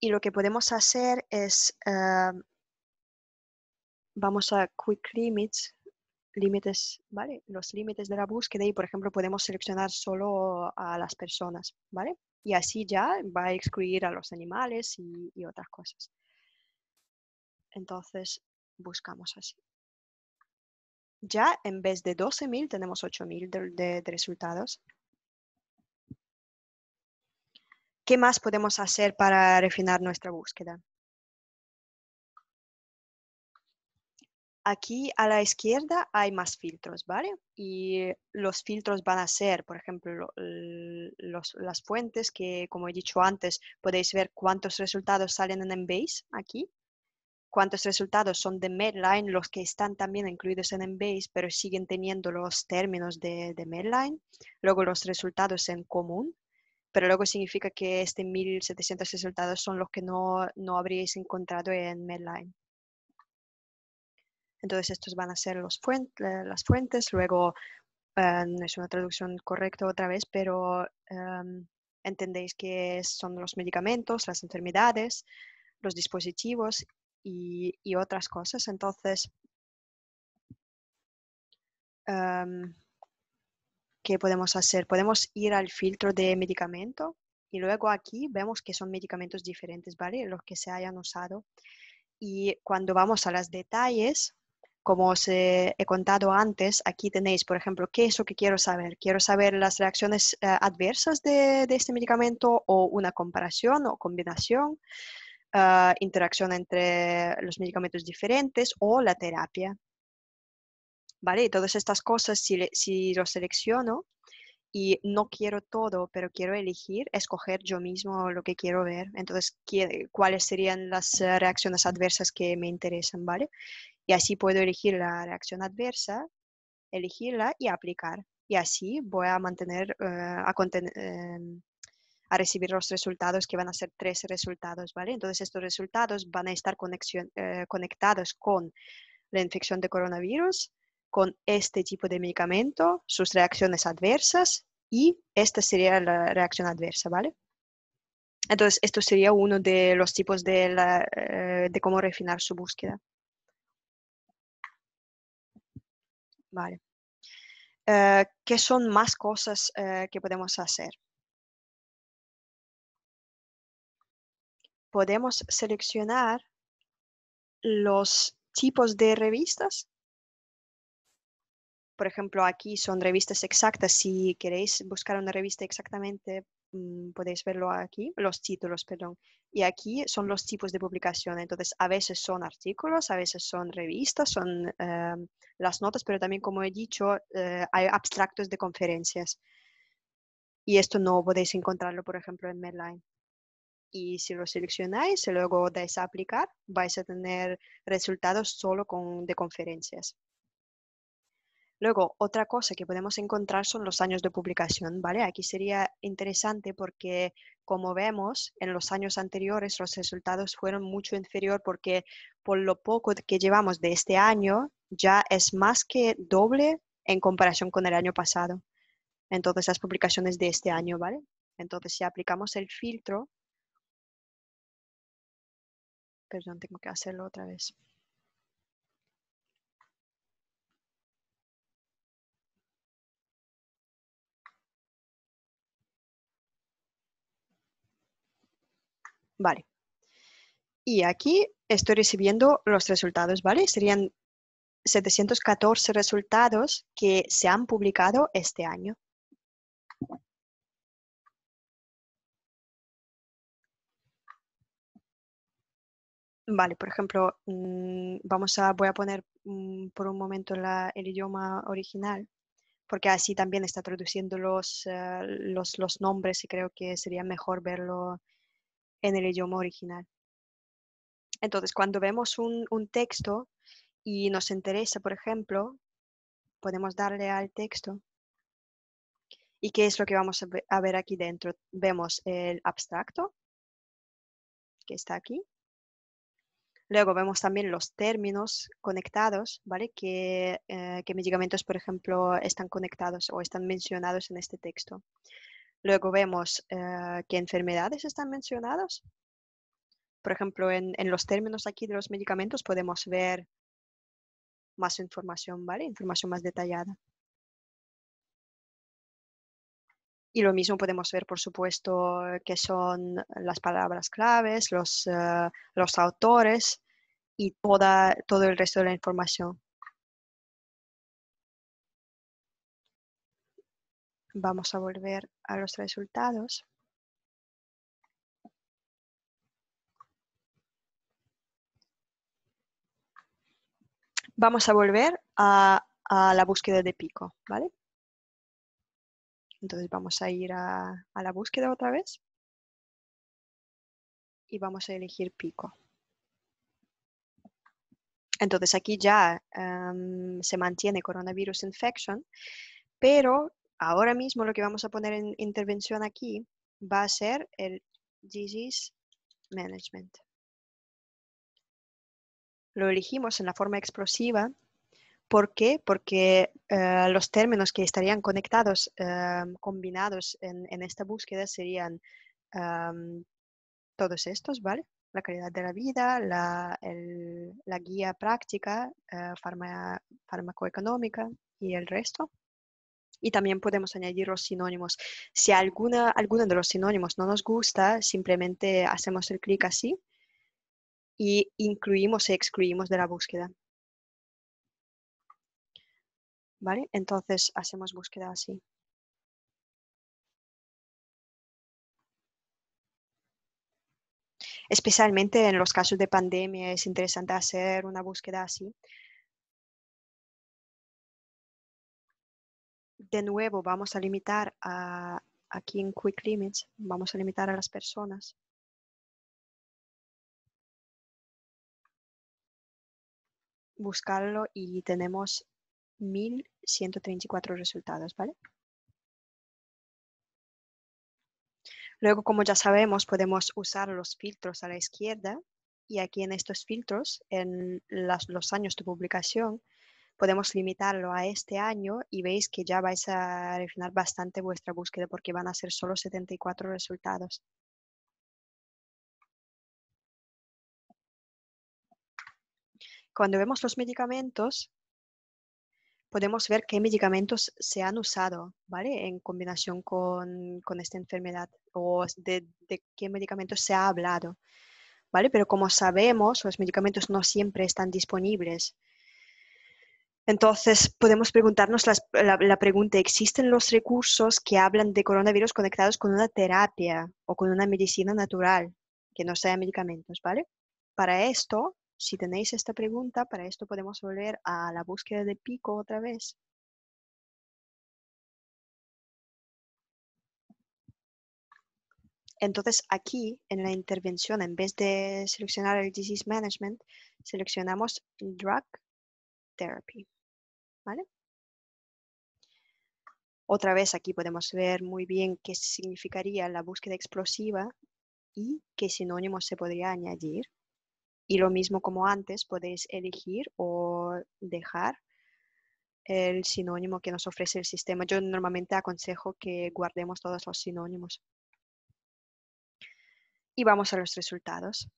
Y lo que podemos hacer es, eh, vamos a Quick Limits, límites, ¿vale? Los límites de la búsqueda y, por ejemplo, podemos seleccionar solo a las personas, ¿vale? Y así ya va a excluir a los animales y, otras cosas. Entonces, buscamos así. Ya en vez de 12.000 tenemos 8.000 de resultados. ¿Qué más podemos hacer para refinar nuestra búsqueda? aquí a la izquierda hay más filtros, ¿vale? Y los filtros van a ser, por ejemplo, los, las fuentes que, como he dicho antes, podéis ver cuántos resultados salen en Embase aquí, cuántos resultados son de Medline, los que están también incluidos en Embase, pero siguen teniendo los términos de, Medline, luego los resultados en común, pero luego significa que este 1700 resultados son los que no, no habríais encontrado en Medline. Entonces, estos van a ser las fuentes. Luego, no em, es una traducción correcta otra vez, pero em, entendéis que son los medicamentos, las enfermedades, los dispositivos y, otras cosas. Entonces, em, ¿qué podemos hacer? Podemos ir al filtro de medicamento y luego aquí vemos que son medicamentos diferentes, ¿vale? Los que se hayan usado. Y cuando vamos a los detalles, como os he, contado antes, aquí tenéis, por ejemplo, qué es lo que quiero saber. Quiero saber las reacciones eh, adversas de, este medicamento o una comparación o combinación, ah, interacción entre los medicamentos diferentes o la terapia. ¿Vale? Y todas estas cosas, si, si lo selecciono, y no quiero todo, pero quiero elegir, escoger yo mismo lo que quiero ver. Entonces, ¿cuáles serían las eh, reacciones adversas que me interesan, ¿vale? Y así puedo elegir la reacción adversa, elegirla y aplicar. Y así voy a mantener, eh, em, a, recibir los resultados que van a ser tres resultados, ¿vale? Entonces estos resultados van a estar conexión, eh, conectados con la infección de coronavirus, con este tipo de medicamento, sus reacciones adversas y esta sería la reacción adversa, ¿vale? Entonces, esto sería uno de los tipos de eh, cómo refinar su búsqueda. Eh, ¿Qué son más cosas eh, que podemos hacer? Podemos seleccionar los tipos de revistas. Por ejemplo, aquí son revistas exactas. Si queréis buscar una revista exactamente Mm, podéis verlo aquí, los títulos, perdón. Y aquí son los tipos de publicación. Entonces, a veces son artículos, a veces son revistas, son eh, las notas, pero también, como he dicho, eh, hay abstractos de conferencias. Y esto no podéis encontrarlo, por ejemplo, en Medline. Y si lo seleccionáis y luego dais a aplicar, vais a tener resultados solo con, de conferencias. Luego, otra cosa que podemos encontrar son los años de publicación, ¿vale? Aquí sería interesante porque, como vemos, en los años anteriores los resultados fueron mucho inferior porque por lo poco que llevamos de este año ya es más que doble en comparación con el año pasado. Entonces, las publicaciones de este año, ¿vale? Entonces, si aplicamos el filtro, perdón, tengo que hacerlo otra vez. Vale. Y aquí estoy recibiendo los resultados, ¿vale? Serían 714 resultados que se han publicado este año. Vale, por ejemplo, mm, vamos a, voy a poner mm, por un momento el idioma original, porque así también está traduciendo los, eh, los nombres y creo que sería mejor verlo en el idioma original. Entonces, cuando vemos un, texto y nos interesa, por ejemplo, podemos darle al texto. ¿Y qué es lo que vamos a ver aquí dentro? Vemos el abstracto, que está aquí. Luego vemos también los términos conectados, ¿vale? Que, eh, que medicamentos, por ejemplo, están conectados o están mencionados en este texto. Luego vemos eh, qué enfermedades están mencionadas. Por ejemplo, en, los términos aquí de los medicamentos podemos ver más información, ¿vale? Información más detallada. Y lo mismo podemos ver, por supuesto, que son las palabras claves, los, eh, los autores y toda, todo el resto de la información. Vamos a volver a los resultados. Vamos a volver a, la búsqueda de pico, ¿vale? Entonces vamos a ir a, la búsqueda otra vez y vamos a elegir pico. Entonces aquí ya em, se mantiene coronavirus infection, pero Ahora mismo lo que vamos a poner en intervención aquí va a ser el Disease Management. Lo elegimos en la forma explosiva. ¿Por qué? Porque eh, los términos que estarían conectados, eh, combinados en, esta búsqueda serían eh, todos estos, ¿vale? La calidad de la vida, la, guía práctica, farmacoeconómica y el resto y también podemos añadir los sinónimos. Si alguna, alguno de los sinónimos no nos gusta, simplemente hacemos el clic así y incluimos o excluimos de la búsqueda. Entonces hacemos búsqueda así. Especialmente en los casos de pandemia es interesante hacer una búsqueda así, de nuevo vamos a limitar a, aquí en Quick Limits, vamos a limitar a las personas. Buscarlo y tenemos 1134 resultados, ¿vale? Luego, como ya sabemos, podemos usar los filtros a la izquierda y aquí en estos filtros, en los años de publicación, podemos limitarlo a este año y veis que ya vais a refinar bastante vuestra búsqueda porque van a ser solo 74 resultados. Cuando vemos los medicamentos, podemos ver qué medicamentos se han usado, ¿vale? En combinación con, con esta enfermedad o de, qué medicamentos se ha hablado, ¿vale? Pero como sabemos, los medicamentos no siempre están disponibles. Entonces, podemos preguntarnos la, pregunta, ¿existen los recursos que hablan de coronavirus conectados con una terapia o con una medicina natural que no sea medicamentos, ¿vale? Para esto, si tenéis esta pregunta, para esto podemos volver a la búsqueda de pico otra vez. Entonces, aquí en la intervención, en vez de seleccionar el disease management, seleccionamos drug therapy. Otra vez aquí podemos ver muy bien qué significaría la búsqueda explosiva y qué sinónimos se podría añadir. Y lo mismo como antes, podéis elegir o dejar el sinónimo que nos ofrece el sistema. Yo normalmente aconsejo que guardemos todos los sinónimos. Y vamos a los resultados.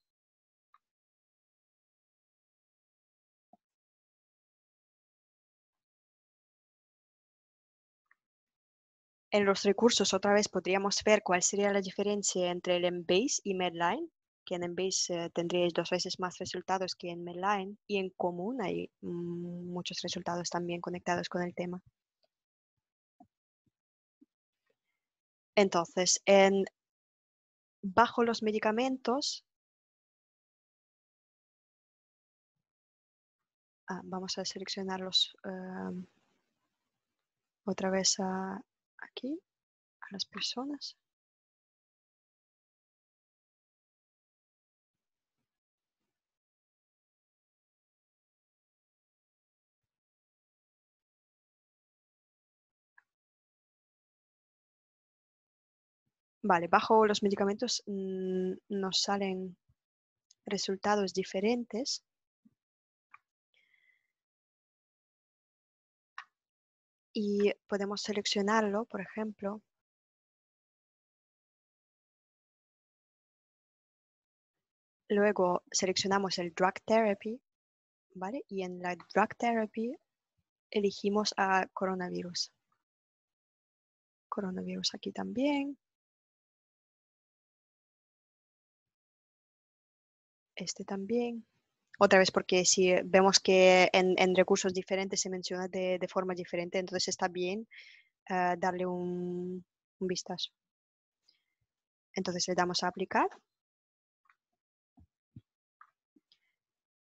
En los recursos, otra vez podríamos ver cuál sería la diferencia entre el Embase y Medline, que en Embase eh, tendríais dos veces más resultados que en Medline, y en común hay mm, muchos resultados también conectados con el tema. Entonces, en, bajo los medicamentos, ah, vamos a seleccionarlos eh, otra vez a aquí a las personas. Vale, bajo los medicamentos mm, nos salen resultados diferentes y podemos seleccionarlo, por ejemplo. Luego seleccionamos el Drug Therapy, ¿vale? Y en la Drug Therapy elegimos a coronavirus. Coronavirus aquí también. Este también otra vez porque si eh, vemos que en, recursos diferentes se menciona de, forma diferente, entonces está bien eh, darle un, vistazo. Entonces le damos a aplicar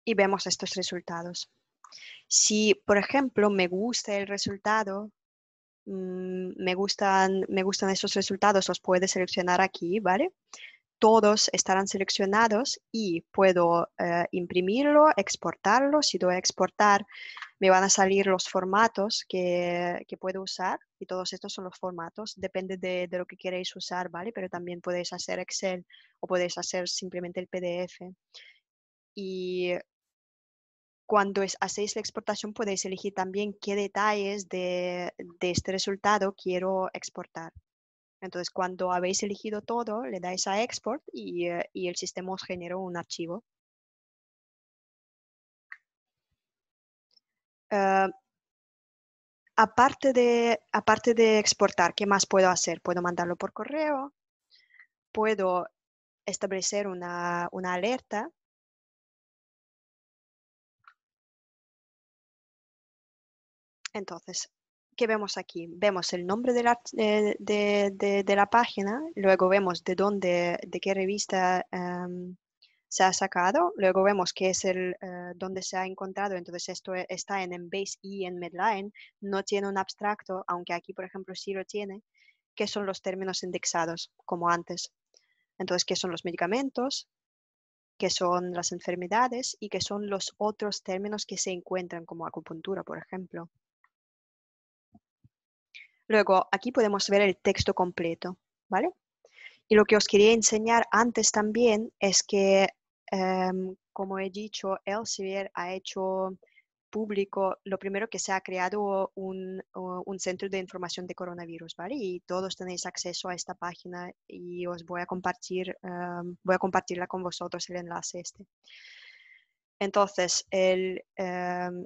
y vemos estos resultados. Si, por ejemplo, me gusta el resultado, mm, me, gustan, me gustan estos resultados, los puede seleccionar aquí, ¿vale? todos estarán seleccionados y puedo eh, imprimirlo, exportarlo. Si doy a exportar, me van a salir los formatos que, puedo usar y todos estos son los formatos. Depende de, lo que queréis usar, ¿vale? Pero también podéis hacer Excel o podéis hacer simplemente el PDF. Y cuando hacéis la exportación podéis elegir también qué detalles de este resultado quiero exportar. Entonces, cuando habéis elegido todo, le dais a export y, eh, el sistema os generó un archivo. Eh, aparte, de, aparte de exportar, ¿qué más puedo hacer? Puedo mandarlo por correo, puedo establecer una, una alerta Entonces, ¿qué vemos aquí? Vemos el nombre eh, de la, página, luego vemos de dónde, de qué revista em, se ha sacado, luego vemos que es el eh, dónde se ha encontrado, entonces esto e, está en Embase y en Medline, no tiene un abstracto, aunque aquí, por ejemplo, sí lo tiene, que son los términos indexados, como antes. Entonces, ¿qué son los medicamentos? ¿Qué son las enfermedades y que son los otros términos que se encuentran, como acupuntura, por ejemplo. Luego, aquí podemos ver el texto completo, ¿vale? Y lo que os quería enseñar antes también es que, em, como he dicho, Elsevier ha hecho público, lo primero que se ha creado un, centro de información de coronavirus, ¿vale? Y todos tenéis acceso a esta página y os voy a compartir, em, voy a compartirla con vosotros el enlace este. Entonces, em,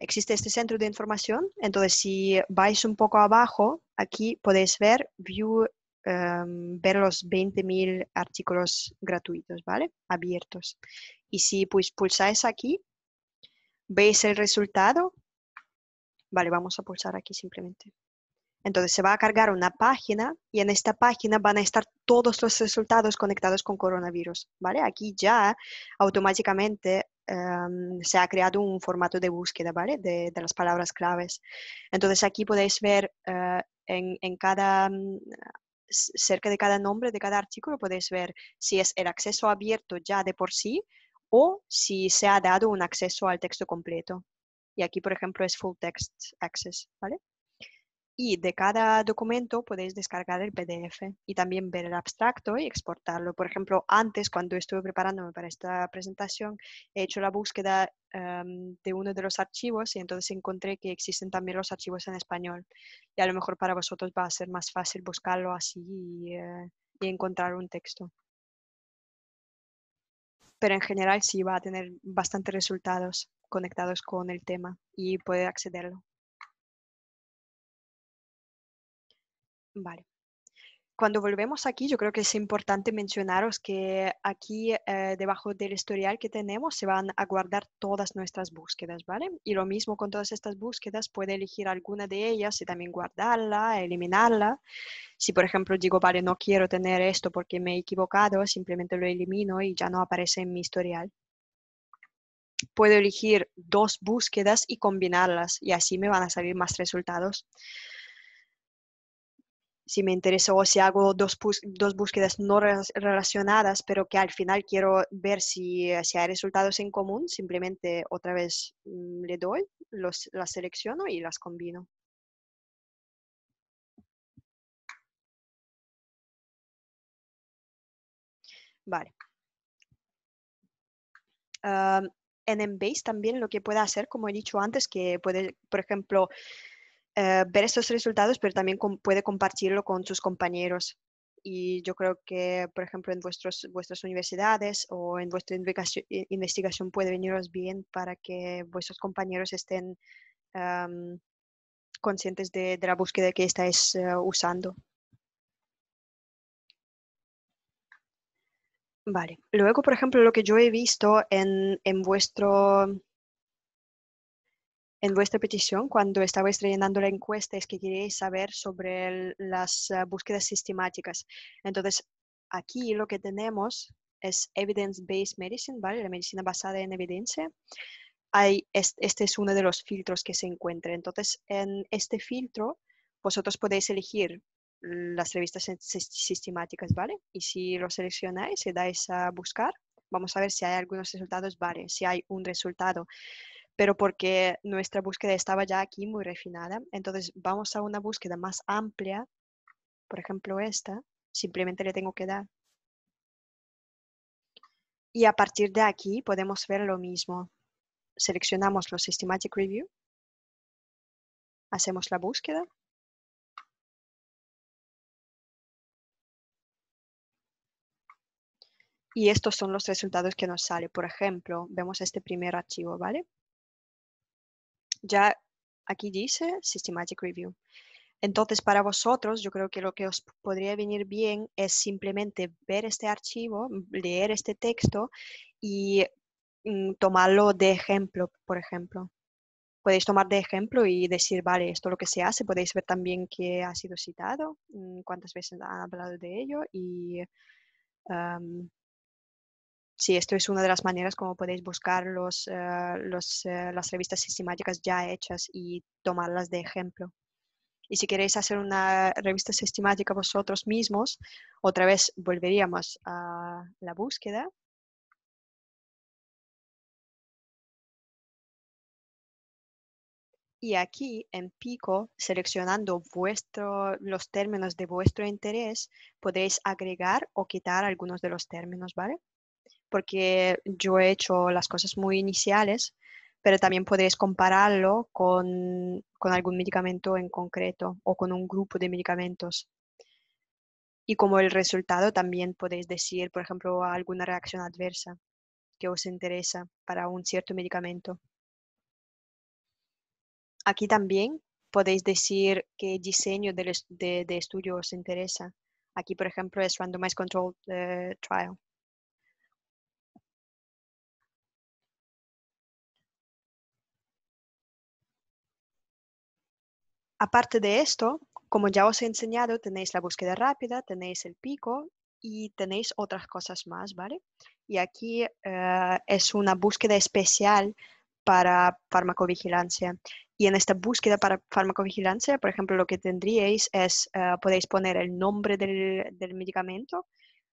existe este centro de información. Entonces, si vais un poco abajo, aquí podéis ver view, em, ver los 20.000 artículos gratuitos, ¿vale? Abiertos. Y si pues, pulsáis aquí, veis el resultado. Vale, vamos a pulsar aquí simplemente. Entonces se va a cargar una página y en esta página van a estar todos los resultados conectados con coronavirus, ¿vale? Aquí ya automáticamente Em, se ha creado un formato de búsqueda, De, las palabras claves. Entonces aquí podéis ver eh, en, cada, mm, cerca de cada nombre, de cada artículo, podéis ver si es el acceso abierto ya de por sí o si se ha dado un acceso al texto completo. Y aquí, por ejemplo, es full text access, ¿vale? y de cada documento podéis descargar el PDF y también ver el abstracto y exportarlo. Por ejemplo, antes cuando estuve preparándome para esta presentación, he hecho la búsqueda em, de uno de los archivos y entonces encontré que existen también los archivos en español. Y a lo mejor para vosotros va a ser más fácil buscarlo así y, eh, encontrar un texto. Pero en general sí va a tener bastantes resultados conectados con el tema y puede accederlo. Vale. Cuando volvemos aquí, yo creo que es importante mencionaros que aquí eh, debajo del historial que tenemos se van a guardar todas nuestras búsquedas, ¿vale? Y lo mismo con todas estas búsquedas, puede elegir alguna de ellas y también guardarla, eliminarla. Si, por ejemplo, digo, vale, no quiero tener esto porque me he equivocado, simplemente lo elimino y ya no aparece en mi historial puedo elegir dos búsquedas y combinarlas y así me van a salir más resultados si me interesa o si hago dos, dos búsquedas no relacionadas, pero que al final quiero ver si, hay resultados en común, simplemente otra vez mm, le doy, las selecciono y las combino. Vale. en Embase también lo que puede hacer, como he dicho antes, que puede, por ejemplo, eh, ver estos resultados, pero también puede compartirlo con sus compañeros. Y yo creo que, por ejemplo, en vuestros, vuestras universidades o en vuestra investigación, puede veniros bien para que vuestros compañeros estén conscientes de, la búsqueda que estáis eh, usando. Vale. Luego, por ejemplo, lo que yo he visto en, en vuestro en vuestra petición, cuando estabais rellenando la encuesta, es que queréis saber sobre las eh, búsquedas sistemáticas. Entonces, aquí lo que tenemos es evidence-based medicine, ¿vale? La medicina basada en evidencia. Hay, este es uno de los filtros que se encuentra. Entonces, en este filtro, vosotros podéis elegir las revistas sistemáticas, ¿vale? Y si lo seleccionáis y dais a buscar, vamos a ver si hay algunos resultados, ¿vale? Si hay un resultado pero porque nuestra búsqueda estaba ya aquí muy refinada. Entonces vamos a una búsqueda más amplia, por ejemplo esta, simplemente le tengo que dar. Y a partir de aquí podemos ver lo mismo. Seleccionamos los Systematic Review, hacemos la búsqueda. Y estos son los resultados que nos sale. Por ejemplo, vemos este primer archivo, ¿vale? ya aquí dice Systematic Review. Entonces, para vosotros, yo creo que lo que os podría venir bien es simplemente ver este archivo, leer este texto y mm, tomarlo de ejemplo, por ejemplo. Podéis tomar de ejemplo y decir, vale, esto es lo que se hace. Podéis ver también qué ha sido citado, mm, cuántas veces han hablado de ello y sí, esto es una de las maneras como podéis buscar eh, eh, las revistas sistemáticas ya hechas y tomarlas de ejemplo. Y si queréis hacer una revista sistemática vosotros mismos, otra vez volveríamos a la búsqueda. Y aquí en Pico, seleccionando los términos de vuestro interés, podéis agregar o quitar algunos de los términos, ¿vale? porque yo he hecho las cosas muy iniciales, pero también podéis compararlo con, algún medicamento en concreto o con un grupo de medicamentos. Y como el resultado también podéis decir, por ejemplo, alguna reacción adversa que os interesa para un cierto medicamento. Aquí también podéis decir qué diseño de, estudio os interesa. Aquí, por ejemplo, es Randomized Control eh, Trial. Aparte de esto, como ya os he enseñado, tenéis la búsqueda rápida, tenéis el pico y tenéis otras cosas más, ¿vale? Y aquí eh, es una búsqueda especial para farmacovigilancia. Y en esta búsqueda para farmacovigilancia, por ejemplo, lo que tendríais es, eh, podéis poner el nombre del, medicamento,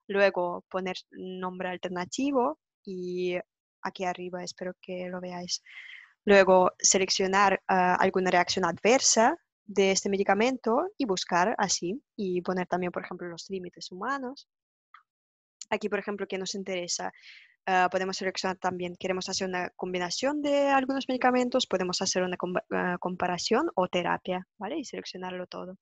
luego poner nombre alternativo y aquí arriba espero que lo veáis. Luego seleccionar eh, alguna reacción adversa de este medicamento y buscar así y poner también, por ejemplo, los límites humanos. Aquí, por ejemplo, que nos interesa, ah, podemos seleccionar también, queremos hacer una combinación de algunos medicamentos, podemos hacer una ah, comparación o terapia, ¿vale? Y seleccionarlo todo.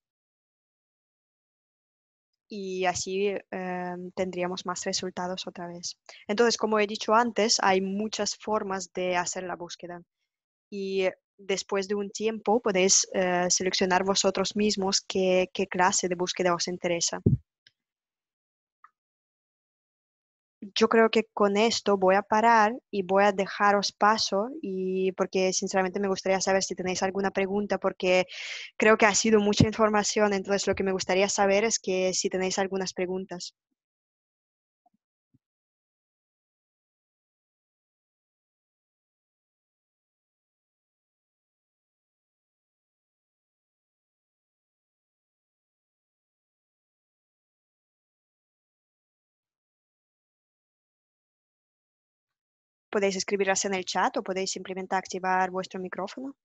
Y así eh, tendríamos más resultados otra vez. Entonces, como he dicho antes, hay muchas formas de hacer la búsqueda. Y después de un tiempo podéis eh, seleccionar vosotros mismos qué, qué, clase de búsqueda os interesa. Yo creo que con esto voy a parar y voy a dejaros paso y porque sinceramente me gustaría saber si tenéis alguna pregunta porque creo que ha sido mucha información, entonces lo que me gustaría saber es que si tenéis algunas preguntas. Podéis escribirlas en el chat o podéis simplemente activar vuestro micrófono.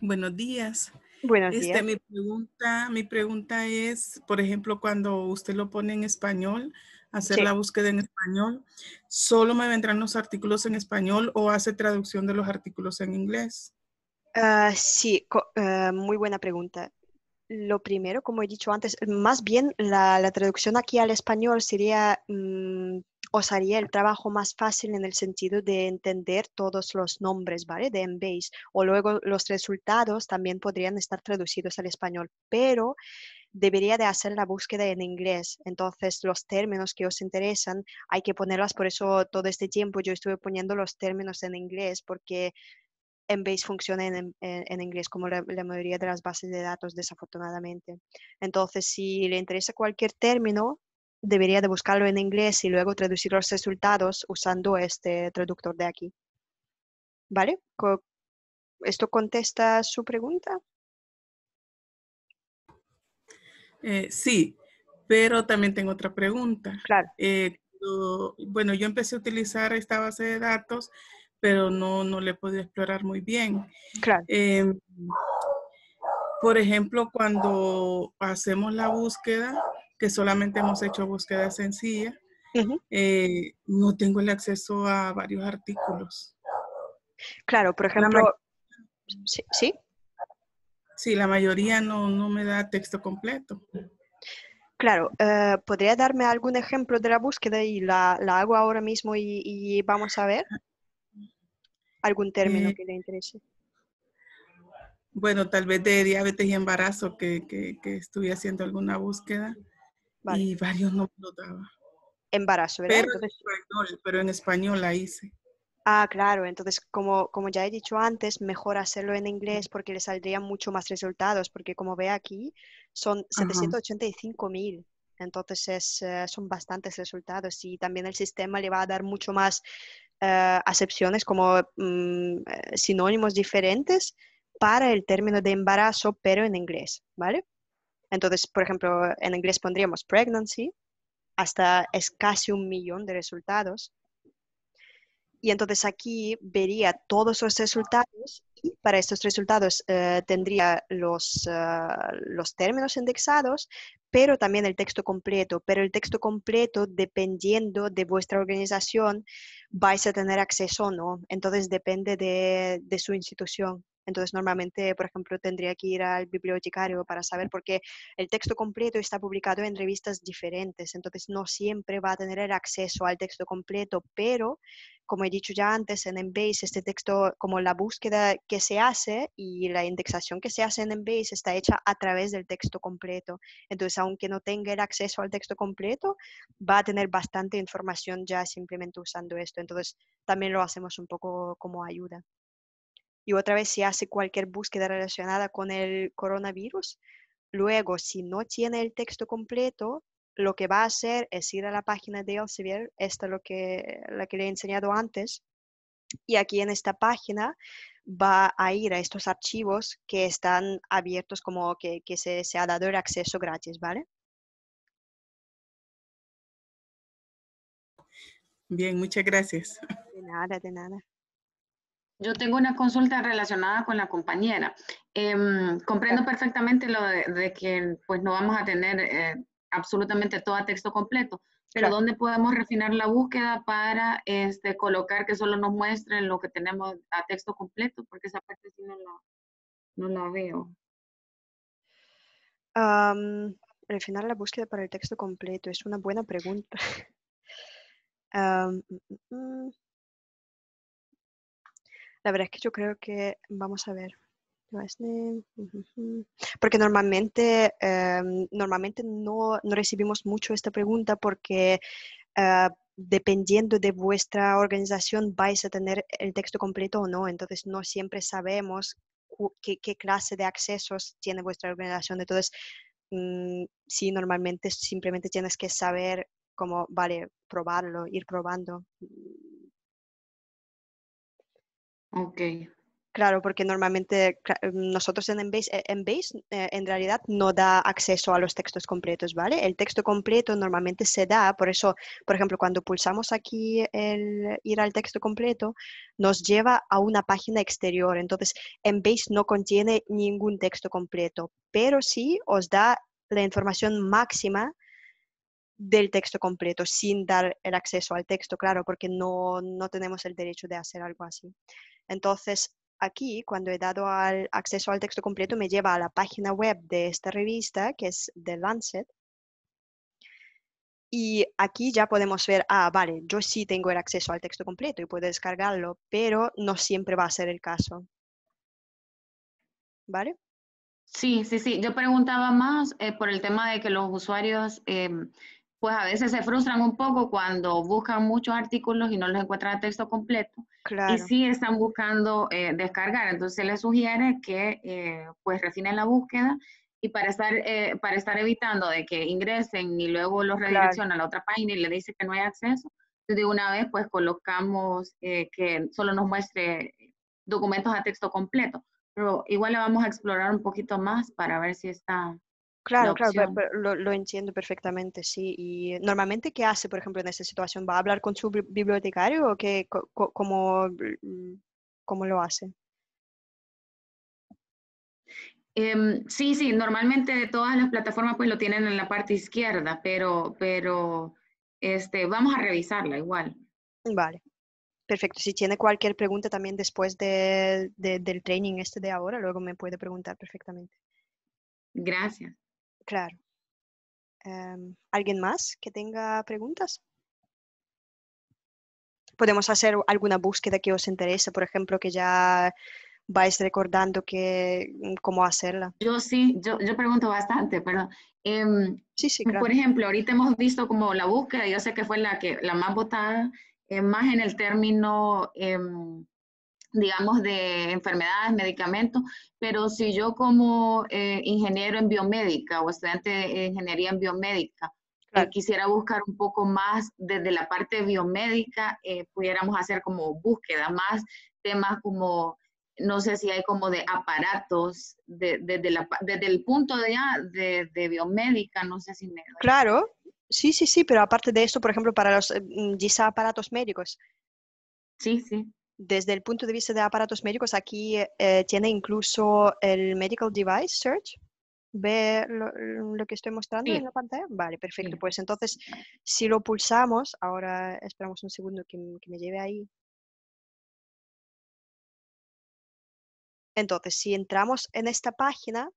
Buenos días. Buenos este, días. Mi pregunta, mi pregunta es, por ejemplo, cuando usted lo pone en español, hacer la búsqueda en español. ¿Solo me vendrán los artículos en español o hace traducción de los artículos en inglés? Ah, sí, eh, muy buena pregunta. Lo primero, como he dicho antes, más bien la, traducción aquí al español sería, mm, o os haría el trabajo más fácil en el sentido de entender todos los nombres, ¿vale? De Embase. O luego los resultados también podrían estar traducidos al español, pero debería de hacer la búsqueda en inglés. Entonces, los términos que os interesan hay que ponerlas. Por eso todo este tiempo yo estuve poniendo los términos en inglés porque en base funciona en, inglés, como la, mayoría de las bases de datos, desafortunadamente. Entonces, si le interesa cualquier término, debería de buscarlo en inglés y luego traducir los resultados usando este traductor de aquí. ¿Vale? ¿Esto contesta su pregunta? Eh, sí, pero también tengo otra pregunta. Claro. Eh, bueno, yo empecé a utilizar esta base de datos, pero no, no le he podido explorar muy bien. Claro. Eh, por ejemplo, cuando hacemos la búsqueda, que solamente hemos hecho búsqueda sencilla, no tengo el acceso a varios artículos. Claro, por ejemplo, ¿sí? ¿Sí? Sí, la mayoría no, me da texto completo. Claro, eh, ¿podría darme algún ejemplo de la búsqueda y la, hago ahora mismo y, vamos a ver algún término eh, que le interese? Bueno, tal vez de diabetes y embarazo que, estuve haciendo alguna búsqueda y varios no lo daba. Embarazo, ¿verdad? Pero, pero en español la hice. Ah, claro, entonces como, ya he dicho antes, mejor hacerlo en inglés porque le saldrían mucho más resultados, porque como ve aquí, son 785.000. Entonces es, eh, son bastantes resultados y también el sistema le va a dar mucho más eh, acepciones como mm, eh, sinónimos diferentes para el término de embarazo, pero en inglés, ¿vale? Entonces, por ejemplo, en inglés pondríamos pregnancy, hasta es casi un millón de resultados y entonces aquí vería todos los resultados y para estos resultados eh, tendría los, ah, los términos indexados, pero también el texto completo. Pero el texto completo, dependiendo de vuestra organización, vais a tener acceso o no. Entonces depende de, su institución. Entonces, normalmente, por ejemplo, tendría que ir al bibliotecario para saber, porque el texto completo está publicado en revistas diferentes, entonces no siempre va a tener el acceso al texto completo, pero, como he dicho ya antes, en Embase, este texto, como la búsqueda que se hace y la indexación que se hace en Embase está hecha a través del texto completo. Entonces, aunque no tenga el acceso al texto completo, va a tener bastante información ya simplemente usando esto. Entonces, también lo hacemos un poco como ayuda. Y otra vez, si hace cualquier búsqueda relacionada con el coronavirus, luego, si no tiene el texto completo, lo que va a hacer es ir a la página de Elsevier, esta es lo que, la que le he enseñado antes, y aquí en esta página va a ir a estos archivos que están abiertos, como que, se, se, ha dado el acceso gratis, ¿vale? Bien, muchas gracias. De nada, de nada. Yo tengo una consulta relacionada con la compañera. Em, comprendo perfectamente lo de, que pues, no vamos a tener eh, absolutamente todo a texto completo, pero ¿dónde podemos refinar la búsqueda para este, colocar que solo nos muestren lo que tenemos a texto completo? Porque esa parte sí no la, veo. refinar la búsqueda para el texto completo es una buena pregunta. Mm, mm, mm. la verdad es que yo creo que vamos a ver. Eh, porque normalmente, em, normalmente no, recibimos mucho esta pregunta porque ah, dependiendo de vuestra organización vais a tener el texto completo o no. Entonces no siempre sabemos qué, clase de accesos tiene vuestra organización. Entonces, sí, normalmente simplemente tienes que saber cómo vale, probarlo, ir probando. Ok. Claro, porque normalmente em, nosotros en en, Base, eh, eh, en realidad no da acceso a los textos completos, ¿vale? El texto completo normalmente se da, por eso, por ejemplo, cuando pulsamos aquí el ir al texto completo, nos lleva a una página exterior. Entonces, en base no contiene ningún texto completo, pero sí os da la información máxima del texto completo, sin dar el acceso al texto, claro, porque no, no tenemos el derecho de hacer algo así. Entonces, aquí, cuando he dado al acceso al texto completo, me lleva a la página web de esta revista, que es The Lancet. Y aquí ya podemos ver, ah, vale, yo sí tengo el acceso al texto completo y puedo descargarlo, pero no siempre va a ser el caso. ¿Vale? Sí, sí, sí. Yo preguntaba más eh, por el tema de que los usuarios em, pues a veces se frustran un poco cuando buscan muchos artículos y no los encuentran a texto completo. Claro. Y sí están buscando eh, descargar. Entonces les sugiere que eh, pues refinen la búsqueda y para estar, eh, para estar evitando de que ingresen y luego los redireccionan a la otra página y le dice que no hay acceso, de una vez pues colocamos que solo nos muestre documentos a texto completo. Pero igual le vamos a explorar un poquito más para ver si está Claro, claro, lo, entiendo perfectamente, sí. ¿Y normalmente qué hace, por ejemplo, en esta situación? ¿Va a hablar con su bibliotecario o qué, mm, cómo, lo hace? Em, sí, sí, normalmente todas las plataformas pues lo tienen en la parte izquierda, pero, pero este, vamos a revisarla igual. Vale, perfecto. Si tiene cualquier pregunta también después del training este de ahora, luego me puede preguntar perfectamente. Gracias claro. Em, ¿Alguien más que tenga preguntas? Podemos hacer alguna búsqueda que os interese, por ejemplo, que ya vais recordando que, mm, cómo hacerla. Yo sí, yo, pregunto bastante, pero em, sí, por ejemplo, ahorita hemos visto como la búsqueda, yo sé que fue la, que, la más votada, más en el término em, digamos, de enfermedades, medicamentos, pero si yo como eh, ingeniero en biomédica o estudiante de ingeniería en biomédica quisiera buscar un poco más desde la parte biomédica, eh, pudiéramos hacer como búsqueda, más temas como, no sé si hay como de aparatos, desde, desde el punto de, ah, de, de biomédica, no sé si me... Claro, sí, sí, sí, pero aparte de eso, por ejemplo, para los mm, quizá aparatos médicos. Sí, sí. Desde el punto de vista de aparatos médicos, aquí eh, tiene incluso el Medical Device Search. ¿Ve lo, que estoy mostrando en la pantalla? Vale, perfecto. Pues entonces, si lo pulsamos, ahora esperamos un segundo que, me lleve ahí. Entonces, si entramos en esta página,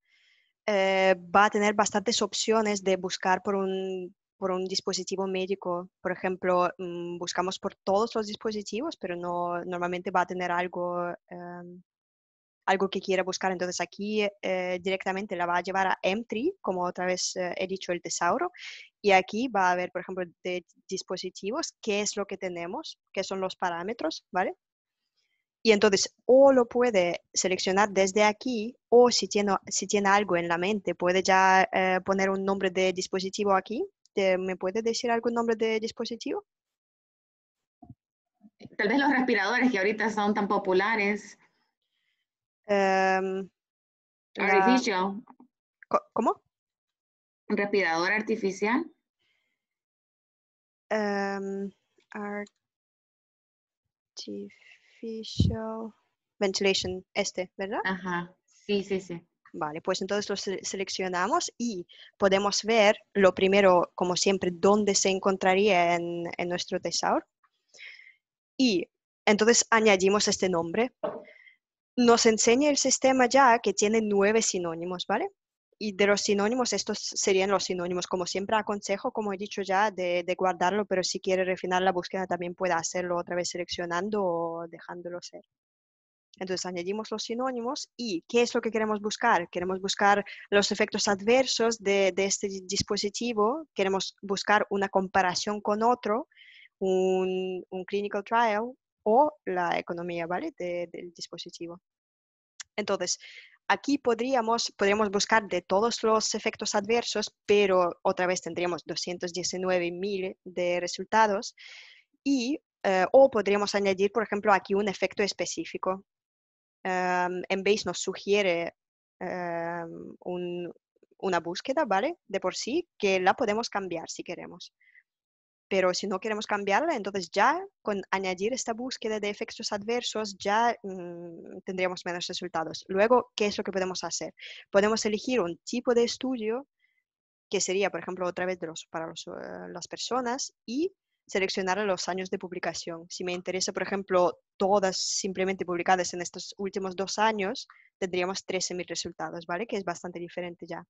eh, va a tener bastantes opciones de buscar por un por un dispositivo médico, por ejemplo, mm, buscamos por todos los dispositivos, pero no normalmente va a tener algo, em, algo que quiera buscar. Entonces aquí eh, eh, directamente la va a llevar a M3, como otra vez eh, he dicho, el tesauro. Y aquí va a haber, por ejemplo, de dispositivos, qué es lo que tenemos, qué son los parámetros, ¿vale? Y entonces o lo puede seleccionar desde aquí o si tiene, si tiene algo en la mente, puede ya poner un nombre de dispositivo aquí este, ¿Me puedes decir algún nombre de dispositivo? Tal vez los respiradores que ahorita son tan populares. Em, artificial. ¿Cómo? respirador artificial? Em, artificial ventilation, este, ¿verdad? Ajá, sí, sí, sí. Vale, pues entonces lo seleccionamos y podemos ver lo primero, como siempre, dónde se encontraría en, en nuestro tesoro. Y entonces añadimos este nombre. Nos enseña el sistema ya que tiene nueve sinónimos, ¿vale? Y de los sinónimos, estos serían los sinónimos. Como siempre, aconsejo, como he dicho ya, de guardarlo, pero si quiere refinar la búsqueda también puede hacerlo otra vez seleccionando o dejándolo ser. Entonces añadimos los sinónimos y ¿qué es lo que queremos buscar? Queremos buscar los efectos adversos de, este dispositivo, queremos buscar una comparación con otro, un, clinical trial o la economía ¿vale? del dispositivo. Entonces, aquí podríamos, podríamos buscar de todos los efectos adversos, pero otra vez tendríamos 219.000 de resultados y, eh, o podríamos añadir, por ejemplo, aquí un efecto específico. Em, en BASE nos sugiere em, una búsqueda, ¿vale? De por sí, que la podemos cambiar si queremos. Pero si no queremos cambiarla, entonces ya con añadir esta búsqueda de efectos adversos ya mm, tendríamos menos resultados. Luego, ¿qué es lo que podemos hacer? Podemos elegir un tipo de estudio que sería, por ejemplo, otra vez de los, para eh, las personas y seleccionar los años de publicación. Si me interesa, por ejemplo, todas simplemente publicadas en estos últimos dos años, tendríamos 13.000 resultados, ¿vale? Que es bastante diferente ya.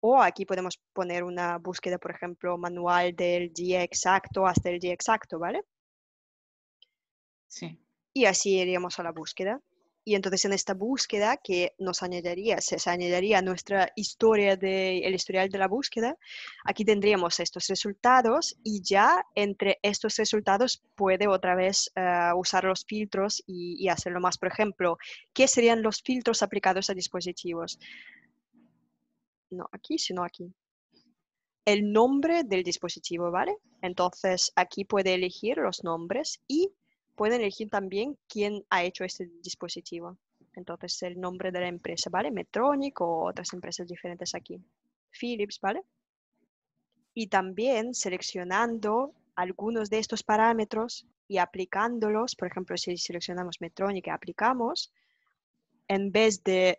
O aquí podemos poner una búsqueda, por ejemplo, manual del día exacto hasta el día exacto, ¿vale? Sí. Y así iríamos a la búsqueda. Y entonces en esta búsqueda que nos añadiría, se, añadiría nuestra historia de el historial de la búsqueda, aquí tendríamos estos resultados y ya entre estos resultados puede otra vez eh, usar los filtros y hacerlo más. Por ejemplo, ¿qué serían los filtros aplicados a dispositivos? No aquí, sino aquí el nombre del dispositivo, ¿vale? Entonces aquí puede elegir los nombres y pueden elegir también quién ha hecho este dispositivo. Entonces, el nombre de la empresa, ¿vale? Metronic o otras empresas diferentes aquí. Philips, ¿vale? Y también seleccionando algunos de estos parámetros y aplicándolos, por ejemplo, si seleccionamos Metronic y aplicamos, en vez de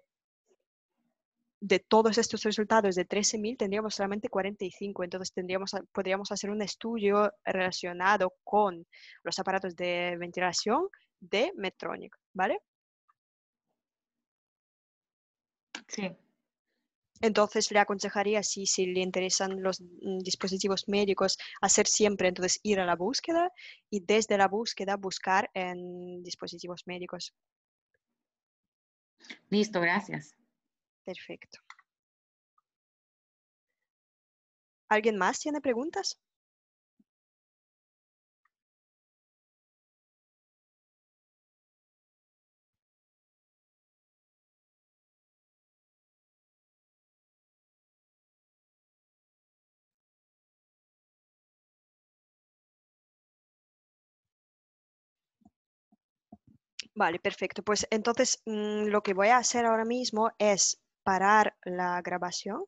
de todos estos resultados de 13.000 tendríamos solamente 45, entonces tendríamos, podríamos hacer un estudio relacionado con los aparatos de ventilación de Medtronic, ¿vale? Sí. Entonces le aconsejaría, si, si le interesan los mm, dispositivos médicos, hacer siempre, entonces ir a la búsqueda y desde la búsqueda buscar en dispositivos médicos. Listo, gracias. Perfecto. ¿Alguien más tiene preguntas? Vale, perfecto. Pues entonces mm, lo que voy a hacer ahora mismo es parar la grabación